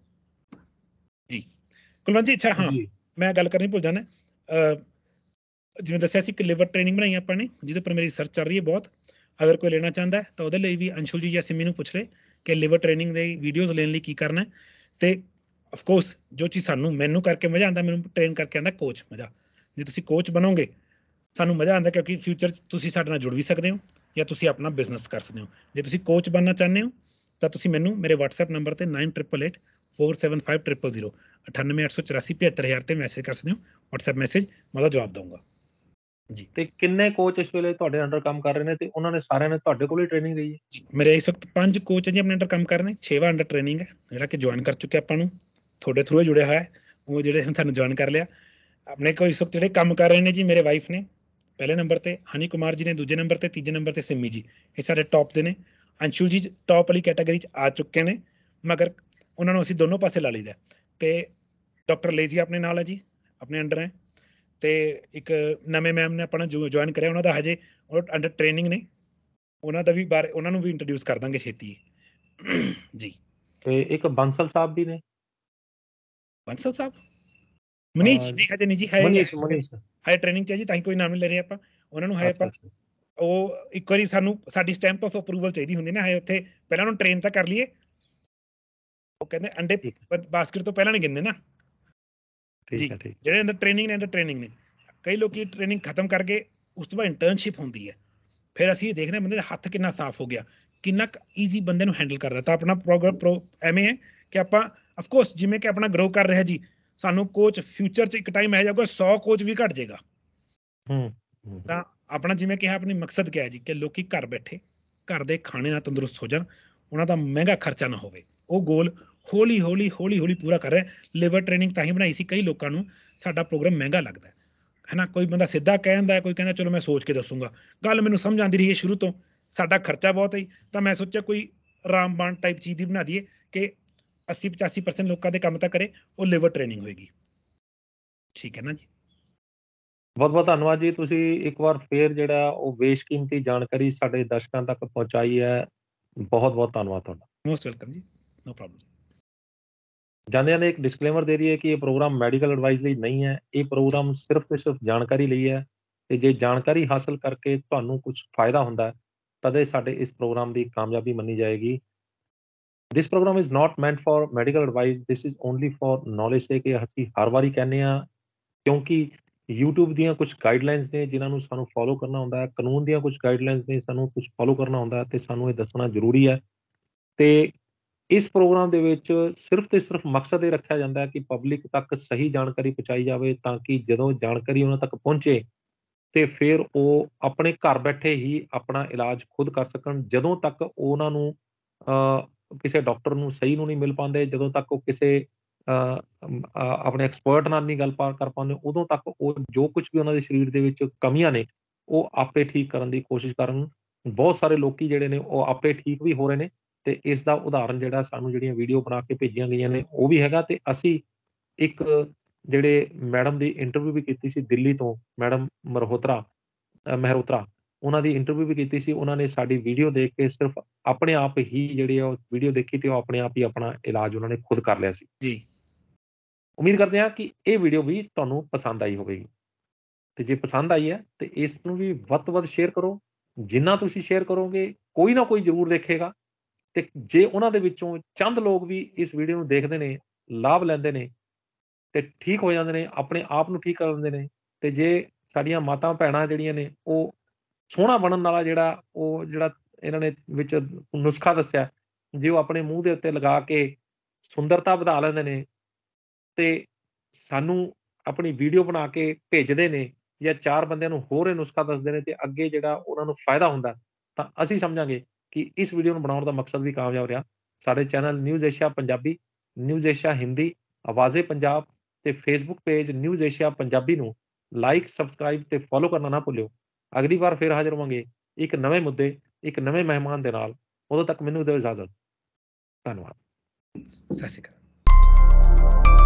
ਜੀ ਕੁਲਵੰਤ ਜੀ ਅੱਛਾ ਹਾਂ ਮੈਂ ਗੱਲ ਕਰਨੀ ਭੁੱਲ ਜਾਣਾ ਜਿਵੇਂ ਦੱਸਿਆ ਸੀ ਕਿ ਲਿਵਰ ਟ੍ਰੇਨਿੰਗ ਬਣਾਈ ਆਪਾਂ ਨੇ ਜਿਹਦੇ ਪਰ ਮੇਰੀ ਰਿਸਰਚ ਚੱਲ ਰਹੀ ਹੈ ਬਹੁਤ ਅਗਰ ਕੋਈ ਲੈਣਾ ਚਾਹੁੰਦਾ ਤਾਂ ਉਹਦੇ ਲਈ ਵੀ ਅੰਸ਼ੁਲ ਜੀ ਜਾਂ ਸਿਮੀ ਨੂੰ ਪੁੱਛ ਲੈ ਕਿ ਲਿਵਰ ਟ੍ਰੇਨਿੰਗ ਦੇ ਵੀਡੀਓਜ਼ ਲੈਣ ਲਈ ਕੀ ਕਰਨਾ ਹੈ ਤੇ ਆਫ ਕੋਰਸ ਜੋ ਚੀਜ਼ ਸਾਨੂੰ ਮੈਨੂੰ ਕਰਕੇ ਮਜ਼ਾ ਆਉਂਦਾ ਮੈਨੂੰ ਟ੍ਰੇਨ ਕਰਕੇ ਆਉਂਦਾ ਕੋਚ ਮਜ਼ਾ ਜੇ ਤੁਸੀਂ ਕੋਚ ਬਣੋਗੇ ਸਾਨੂੰ ਮਜ਼ਾ ਆਉਂਦਾ ਕਿਉਂਕਿ ਫਿਊਚਰ ਤੁਸੀਂ ਸਾਡੇ ਨਾਲ ਜੁੜ ਵੀ ਸਕਦੇ ਹੋ ਜਾਂ ਤੁਸੀਂ ਆਪਣਾ ਬਿਜ਼ਨਸ ਕਰ ਸਕਦੇ ਹੋ ਜੇ ਤੁਸੀਂ ਕੋਚ ਬਣਨਾ ਚਾਹੁੰਦੇ ਹੋ ਤਾਂ ਤੁਸੀਂ ਮੈਨੂੰ ਮੇਰੇ WhatsApp ਨੰਬਰ ਤੇ 9888475000 9884475000 ਤੇ ਮੈਸੇਜ ਕਰ ਸਕਦੇ ਹੋ WhatsApp ਮੈਸੇਜ ਮੈਂ ਉਹਦਾ ਜਵਾਬ ਦਊਂਗਾ ਜੀ ਤੇ ਕਿੰਨੇ ਕੋਚ ਇਸ ਵੇਲੇ ਤੁਹਾਡੇ ਅੰਡਰ ਕੰਮ ਕਰ ਰਹੇ ਨੇ ਤੇ ਉਹਨਾਂ ਨੇ ਸਾਰਿਆਂ ਨੇ ਤੁਹਾਡੇ ਕੋਲ ਹੀ ਟ੍ਰੇਨਿੰਗ ਲਈ ਹੈ ਮੇਰੇ ਇਸ ਵਕਤ ਪੰਜ ਕੋਚ ਜੀ ਆਪਣੇ ਅੰਡਰ ਕੰਮ ਕਰ ਰਹੇ ਨੇ 6ਵਾਂ ਅੰਡਰ ਟ੍ਰੇਨਿੰਗ ਹੈ ਜਿਹੜਾ ਕਿ ਜੁਆਇਨ ਕਰ ਚੁੱਕਿਆ ਆਪਾਂ ਨੂੰ ਤੁਹਾਡੇ ਥਰੂ ਜੁੜਿਆ ਹੋਇਆ ਹੈ ਉਹ ਜਿਹੜੇ ਤੁਹਾਨੂੰ ਜੁਆਇਨ ਕਰ ਲਿਆ ਆਪਣੇ ਕੋਈ ਇਸ ਵਕਤ ਜਿਹੜੇ ਕੰਮ ਕਰ ਰਹੇ ਨੇ ਜੀ ਮੇਰੇ ਵਾਈਫ ਨੇ ਪਹਿਲੇ ਨੰਬਰ ਤੇ ਹਨੀ ਕੁਮਾਰ ਜੀ ਨੇ ਦੂਜੇ ਨੰਬਰ ਤੇ ਤੀਜੇ ਨੰਬਰ ਤੇ ਸਿੰਮੀ ਜੀ ਇਹ ਸਾਡੇ ਟੌਪ ਦੇ ਨੇ ਅੰਸ਼ੂ ਜੀ ਟੌਪ ਵਾਲੀ ਕੈਟਾਗਰੀ ਚ ਆ ਚੁੱਕੇ ਨੇ ਮਗਰ ਉਹਨਾਂ ਨੂੰ ਅਸੀਂ ਦੋਨੋਂ ਪਾਸੇ ਲਾ ਲਈਦਾ ਤੇ ਡਾਕਟਰ ਲੇਜੀ ਆਪਣੇ ਨਾਲ ਹੈ ਜੀ ਆਪਣੇ ਅੰਡਰ ਹੈ ਤੇ ਇੱਕ ਨਵੇਂ ਮੈਮ ਨੇ ਆਪਣਾ ਜੁਆਇਨ ਕਰਿਆ ਉਹਨਾਂ ਦਾ ਹਜੇ ਉਹ ਅੰਡਰ ਟ੍ਰੇਨਿੰਗ ਨੇ ਉਹਨਾਂ ਦਾ ਵੀ ਬਾਰੇ ਉਹਨਾਂ ਨੂੰ ਵੀ ਇੰਟਰੋਡਿਊਸ ਕਰ ਦਾਂਗੇ ਛੇਤੀ ਜੀ ਤੇ ਇੱਕ ਬੰਸਲ ਸਾਹਿਬ ਵੀ ਨੇ ਬੰਸਲ ਸਾਹਿਬ ਮਨੀਸ਼ ਜੀ ਹਜੇ ਨਹੀਂ ਜੀ ਹੈ ਮਨੀਸ਼ ਮਨੀਸ਼ ਹਾਈ ਟ੍ਰੇਨਿੰਗ ਚ ਜੀ ਤਾਂ ਹੀ ਕੋਈ ਨਾਮ ਨਹੀਂ ਲੈ ਰਹੇ ਆਪਾਂ ਉਹਨਾਂ ਨੂੰ ਹਾਈ ਆਪਾਂ ਉਹ ਇੱਕ ਵਾਰੀ ਸਾਨੂੰ ਸਾਡੀ ਸਟੈਂਪ ਆਫ ਅਪਰੂਵਲ ਚਾਹੀਦੀ ਹੁੰਦੀ ਨਾ ਹਾਈ ਉੱਥੇ ਪਹਿਲਾਂ ਉਹਨੂੰ ਟ੍ਰੇਨ ਤਾਂ ਕਰ ਲਈਏ ਉਹ ਕਹਿੰਦੇ ਅੰਡੇ ਬਾਸਕਟ ਤੋਂ ਪਹਿਲਾਂ ਨਹੀਂ ਗਿੰਦੇ ਨਾ ਠੀਕ ਹੈ ਠੀਕ ਜਿਹੜੇ ਅੰਦਰ ਟ੍ਰੇਨਿੰਗ ਨੇ ਅੰਦਰ ਟ੍ਰੇਨਿੰਗ ਨੇ ਕਈ ਲੋਕੀ ਟ੍ਰੇਨਿੰਗ ਖਤਮ ਕਰਕੇ ਉਸ ਤੋਂ ਬਾਅਦ ਇੰਟਰਨਸ਼ਿਪ ਹੁੰਦੀ ਹੈ ਫਿਰ ਅਸੀਂ ਦੇਖਦੇ ਹਾਂ ਬੰਦੇ ਦਾ ਹੱਥ ਕਿੰਨਾ ਸਾਫ਼ ਹੋ ਗਿਆ ਕਿੰਨਾ ਈਜ਼ੀ ਬੰਦੇ ਨੂੰ ਹੈਂਡਲ ਕਰਦਾ ਤਾਂ ਆਪਣਾ ਪ੍ਰੋਗਰਾਮ ਐਵੇਂ ਹੈ ਕਿ ਆਪਾਂ ਆਫ ਕੋਰਸ ਜਿਵੇਂ ਕਿ ਆਪਣਾ ਗਰੋ ਕਰ ਰਿਹਾ ਜੀ ਸਾਨੂੰ ਕੋਚ ਫਿਊਚਰ 'ਚ ਇੱਕ ਟਾਈਮ ਆ ਜਾਊਗਾ 100 ਕੋਚ ਵੀ ਘਟ ਜਾਏਗਾ ਹੂੰ ਤਾਂ ਆਪਣਾ ਜਿਵੇਂ ਕਿਹਾ ਆਪਣੀ ਮਕਸਦ ਕਿਹਾ ਜੀ ਕਿ ਲੋਕੀ ਘਰ ਬੈਠੇ ਘਰ ਦੇ ਖਾਣੇ ਨਾਲ ਤੰਦਰੁਸਤ ਹੋ ਜਾਣ ਉਹਨਾਂ ਦਾ ਮਹਿੰਗਾ ਖਰਚਾ ਨਾ ਹੋਵੇ ਉਹ ਗੋਲ ਹੌਲੀ ਹੌਲੀ ਹੌਲੀ ਹੌਲੀ ਪੂਰਾ ਕਰ ਰਹੇ ਲਿਵਰ ਟ੍ਰੇਨਿੰਗ ਤਾਂ ਹੀ ਬਣਾਈ ਸੀ ਕਈ ਲੋਕਾਂ ਨੂੰ ਸਾਡਾ ਪ੍ਰੋਗਰਾਮ ਮਹਿੰਗਾ ਲੱਗਦਾ ਹੈ ਨਾ ਕੋਈ ਬੰਦਾ ਸਿੱਧਾ ਕਹਿੰਦਾ ਕੋਈ ਕਹਿੰਦਾ ਚਲੋ ਮੈਂ ਸੋਚ ਕੇ ਦੱਸੂਗਾ ਗੱਲ ਮੈਨੂੰ ਸਮਝ ਆਂਦੀ ਰਹੀ ਹੈ ਸ਼ੁਰੂ ਤੋਂ ਸਾਡਾ ਖਰਚਾ ਬਹੁਤ ਹੈ ਤਾਂ ਮੈਂ ਸੋਚਿਆ ਕੋਈ ਰਾਮਬਾਣ ਟਾਈਪ ਚੀਜ਼ ਦੀ ਬਣਾ ਦਈਏ ਕਿ 80 85% ਲੋਕਾਂ ਦੇ ਕੰਮ ਤਾਂ ਕਰੇ ਉਹ ਲਿਵਰ ਟ੍ਰੇਨਿੰਗ ਹੋਏਗੀ ਠੀਕ ਹੈ ਨਾ ਜੀ ਬਹੁਤ ਬਹੁਤ ਧੰਨਵਾਦ ਜੀ ਤੁਸੀਂ ਇੱਕ ਵਾਰ ਫੇਰ ਜਿਹੜਾ ਉਹ ਬੇਸ਼ਕੀਮਤੀ ਜਾਣਕਾਰੀ ਸਾਡੇ ਦਰਸ਼ਕਾਂ ਤੱਕ ਪਹੁੰਚਾਈ ਹੈ ਬਹੁਤ ਬਹੁਤ ਧੰਨਵਾਦ ਤੁਹਾਡਾ ਮੋਸਟ ਵੈਲਕਮ ਜੀ ਨੋ ਪ੍ਰੋਬਲਮ ਜਾਂਦਿਆਂ ਨੇ ਇੱਕ ਡਿਸਕਲੇਮਰ ਦੇ ਰਹੀ ਹੈ ਕਿ ਇਹ ਪ੍ਰੋਗਰਾਮ ਮੈਡੀਕਲ ਐਡਵਾਈਸ ਲਈ ਨਹੀਂ ਹੈ ਇਹ ਪ੍ਰੋਗਰਾਮ ਸਿਰਫ ਤੇ ਸਿਰਫ ਜਾਣਕਾਰੀ ਲਈ ਹੈ ਤੇ ਜੇ ਜਾਣਕਾਰੀ ਹਾਸਲ ਕਰਕੇ ਤੁਹਾਨੂੰ ਕੁਝ ਫਾਇਦਾ ਹੁੰਦਾ ਤਦੇ ਸਾਡੇ ਇਸ ਪ੍ਰੋਗਰਾਮ ਦੀ ਕਾਮਯਾਬੀ ਮੰਨੀ ਜਾਏਗੀ this programme is not meant for medical advice this is only for knowledge ਸੇਕ ਇਹ ਅਸੀਂ ਹਰ ਵਾਰੀ ਕਹਿੰਦੇ ਆ ਕਿਉਂਕਿ YouTube ਦੀਆਂ ਕੁਝ ਗਾਈਡਲਾਈਨਸ ਨੇ ਜਿਨ੍ਹਾਂ ਨੂੰ ਸਾਨੂੰ ਫੋਲੋ ਕਰਨਾ ਹੁੰਦਾ ਹੈ ਕਾਨੂੰਨ ਦੀਆਂ ਕੁਝ ਗਾਈਡਲਾਈਨਸ ਨੇ ਸਾਨੂੰ ਕੁਝ ਫੋਲੋ ਕਰਨਾ ਹੁੰਦਾ ਹੈ ਤੇ ਸਾਨੂੰ ਇਹ ਦੱਸਣਾ ਜ਼ਰੂਰੀ ਹੈ ਤੇ ਇਸ ਪ੍ਰੋਗਰਾਮ ਦੇ ਵਿੱਚ ਸਿਰਫ ਤੇ ਸਿਰਫ ਮਕਸਦ ਇਹ ਰੱਖਿਆ ਜਾਂਦਾ ਹੈ ਕਿ ਪਬਲਿਕ ਤੱਕ ਸਹੀ ਜਾਣਕਾਰੀ ਪਹੁੰਚਾਈ ਜਾਵੇ ਤਾਂ ਕਿ ਜਦੋਂ ਜਾਣਕਾਰੀ ਉਹਨਾਂ ਤੱਕ ਪਹੁੰਚੇ ਤੇ ਫਿਰ ਉਹ ਆਪਣੇ ਘਰ ਬੈਠੇ ਹੀ ਆਪਣਾ ਇਲਾਜ ਖੁਦ ਕਰ ਸਕਣ ਜਦੋਂ ਤੱਕ ਉਹਨਾਂ ਨੂੰ ਕਿਸੇ ਡਾਕਟਰ ਨੂੰ ਸਹੀ ਨੂੰ ਨਹੀਂ ਮਿਲ ਪਾਉਂਦੇ ਜਦੋਂ ਤੱਕ ਉਹ ਕਿਸੇ ਆਪਣੇ ਐਕਸਪਰਟ ਨਾਲ ਨਹੀਂ ਗੱਲ ਪਾਰ ਕਰ ਪਾਉਂਦੇ ਉਦੋਂ ਤੱਕ ਉਹ ਜੋ ਕੁਝ ਵੀ ਉਹਨਾਂ ਦੇ ਸਰੀਰ ਦੇ ਵਿੱਚ ਕਮੀਆਂ ਨੇ ਉਹ ਆਪੇ ਠੀਕ ਕਰਨ ਦੀ ਕੋਸ਼ਿਸ਼ ਕਰਨ ਬਹੁਤ ਸਾਰੇ ਲੋਕੀ ਜਿਹੜੇ ਨੇ ਉਹ ਆਪੇ ਠੀਕ ਵੀ ਹੋ ਰਹੇ ਨੇ ਤੇ ਇਸ ਦਾ ਉਦਾਹਰਣ ਜਿਹੜਾ ਸਾਨੂੰ ਜਿਹੜੀਆਂ ਵੀਡੀਓ ਬਣਾ ਕੇ ਭੇਜੀਆਂ ਗਈਆਂ ਨੇ ਉਹ ਵੀ ਹੈਗਾ ਤੇ ਅਸੀਂ ਇੱਕ ਜਿਹੜੇ ਮੈਡਮ ਦੀ ਇੰਟਰਵਿਊ ਵੀ ਕੀਤੀ ਸੀ ਦਿੱਲੀ ਤੋਂ ਮੈਡਮ ਮਰਹੋਤਰਾ ਮਹਿਰੋਤਰਾ ਉਹਨਾਂ ਦੀ ਇੰਟਰਵਿਊ ਵੀ ਕੀਤੀ ਸੀ ਉਹਨਾਂ ਨੇ ਸਾਡੀ ਵੀਡੀਓ ਦੇਖ ਕੇ ਸਿਰਫ ਆਪਣੇ ਆਪ ਹੀ ਜਿਹੜੇ ਉਹ ਵੀਡੀਓ ਦੇਖੀ ਤੇ ਉਹ ਆਪਣੇ ਆਪ ਹੀ ਆਪਣਾ ਇਲਾਜ ਉਹਨਾਂ ਨੇ ਖੁਦ ਕਰ ਲਿਆ ਸੀ ਜੀ ਉਮੀਦ ਕਰਦੇ ਹਾਂ ਕਿ ਇਹ ਵੀਡੀਓ ਵੀ ਤੁਹਾਨੂੰ ਪਸੰਦ ਆਈ ਹੋਵੇਗੀ ਤੇ ਜੇ ਪਸੰਦ ਆਈ ਹੈ ਤੇ ਇਸ ਨੂੰ ਵੀ ਵੱਧ-ਵੱਧ ਸ਼ੇਅਰ ਕਰੋ ਜਿੰਨਾ ਤੁਸੀਂ ਸ਼ੇਅਰ ਕਰੋਗੇ ਕੋਈ ਨਾ ਕੋਈ ਜ਼ਰੂਰ ਦੇਖੇਗਾ ਤੇ ਜੇ ਉਹਨਾਂ ਦੇ ਵਿੱਚੋਂ ਚੰਦ ਲੋਕ ਵੀ ਇਸ ਵੀਡੀਓ ਨੂੰ ਦੇਖਦੇ ਨੇ ਲਾਭ ਲੈਂਦੇ ਨੇ ਤੇ ਠੀਕ ਹੋ ਜਾਂਦੇ ਨੇ ਆਪਣੇ ਆਪ ਨੂੰ ਠੀਕ ਕਰ ਲੈਂਦੇ ਨੇ ਤੇ ਜੇ ਸਾਡੀਆਂ ਮਾਤਾ ਭੈਣਾਂ ਜਿਹੜੀਆਂ ਨੇ ਉਹ ਸੋਹਣਾ ਬਣਨ ਵਾਲਾ ਜਿਹੜਾ ਉਹ ਜਿਹੜਾ ਇਹਨਾਂ ਨੇ ਵਿੱਚ ਨੁਸਖਾ ਦੱਸਿਆ ਜੇ ਉਹ ਆਪਣੇ ਮੂੰਹ ਦੇ ਉੱਤੇ ਲਗਾ ਕੇ ਸੁੰਦਰਤਾ ਵਧਾ ਲੈਂਦੇ ਨੇ ਤੇ ਸਾਨੂੰ ਆਪਣੀ ਵੀਡੀਓ ਬਣਾ ਕੇ ਭੇਜਦੇ ਨੇ ਜਾਂ ਚਾਰ ਬੰਦਿਆਂ ਨੂੰ ਹੋਰ ਇਹ ਨੁਸਖਾ ਦੱਸਦੇ ਨੇ ਤੇ ਅੱਗੇ ਜਿਹੜਾ ਉਹਨਾਂ ਨੂੰ ਫਾਇਦਾ ਹੁੰਦਾ ਤਾਂ ਅਸੀਂ ਸਮਝਾਂਗੇ ਕਿ ਇਸ ਵੀਡੀਓ ਨੂੰ ਬਣਾਉਣ ਦਾ ਮਕਸਦ ਵੀ ਕਾਮਯਾਬ ਰਿਹਾ ਸਾਡੇ channel news Asia Punjabi news Asia Hindi ਆਵਾਜ਼ੇ ਪੰਜਾਬ ਤੇ Facebook page news Asia Punjabi ਨੂੰ ਲਾਈਕ ਸਬਸਕ੍ਰਾਈਬ ਤੇ ਫੋਲੋ ਕਰਨਾ ਨਾ ਭੁੱਲਿਓ ਅਗਲੀ ਵਾਰ ਫੇਰ ਹਾਜ਼ਰ ਹੋਵਾਂਗੇ ਇੱਕ ਨਵੇਂ ਮੁੱਦੇ ਇੱਕ ਨਵੇਂ ਮਹਿਮਾਨ ਦੇ ਨਾਲ ਉਦੋਂ ਤੱਕ ਮੈਨੂੰ ਦਿਓ ਇਜਾਜ਼ਤ ਧੰਨਵਾਦ ਸਤਿ ਸ਼੍ਰੀ ਅਕਾਲ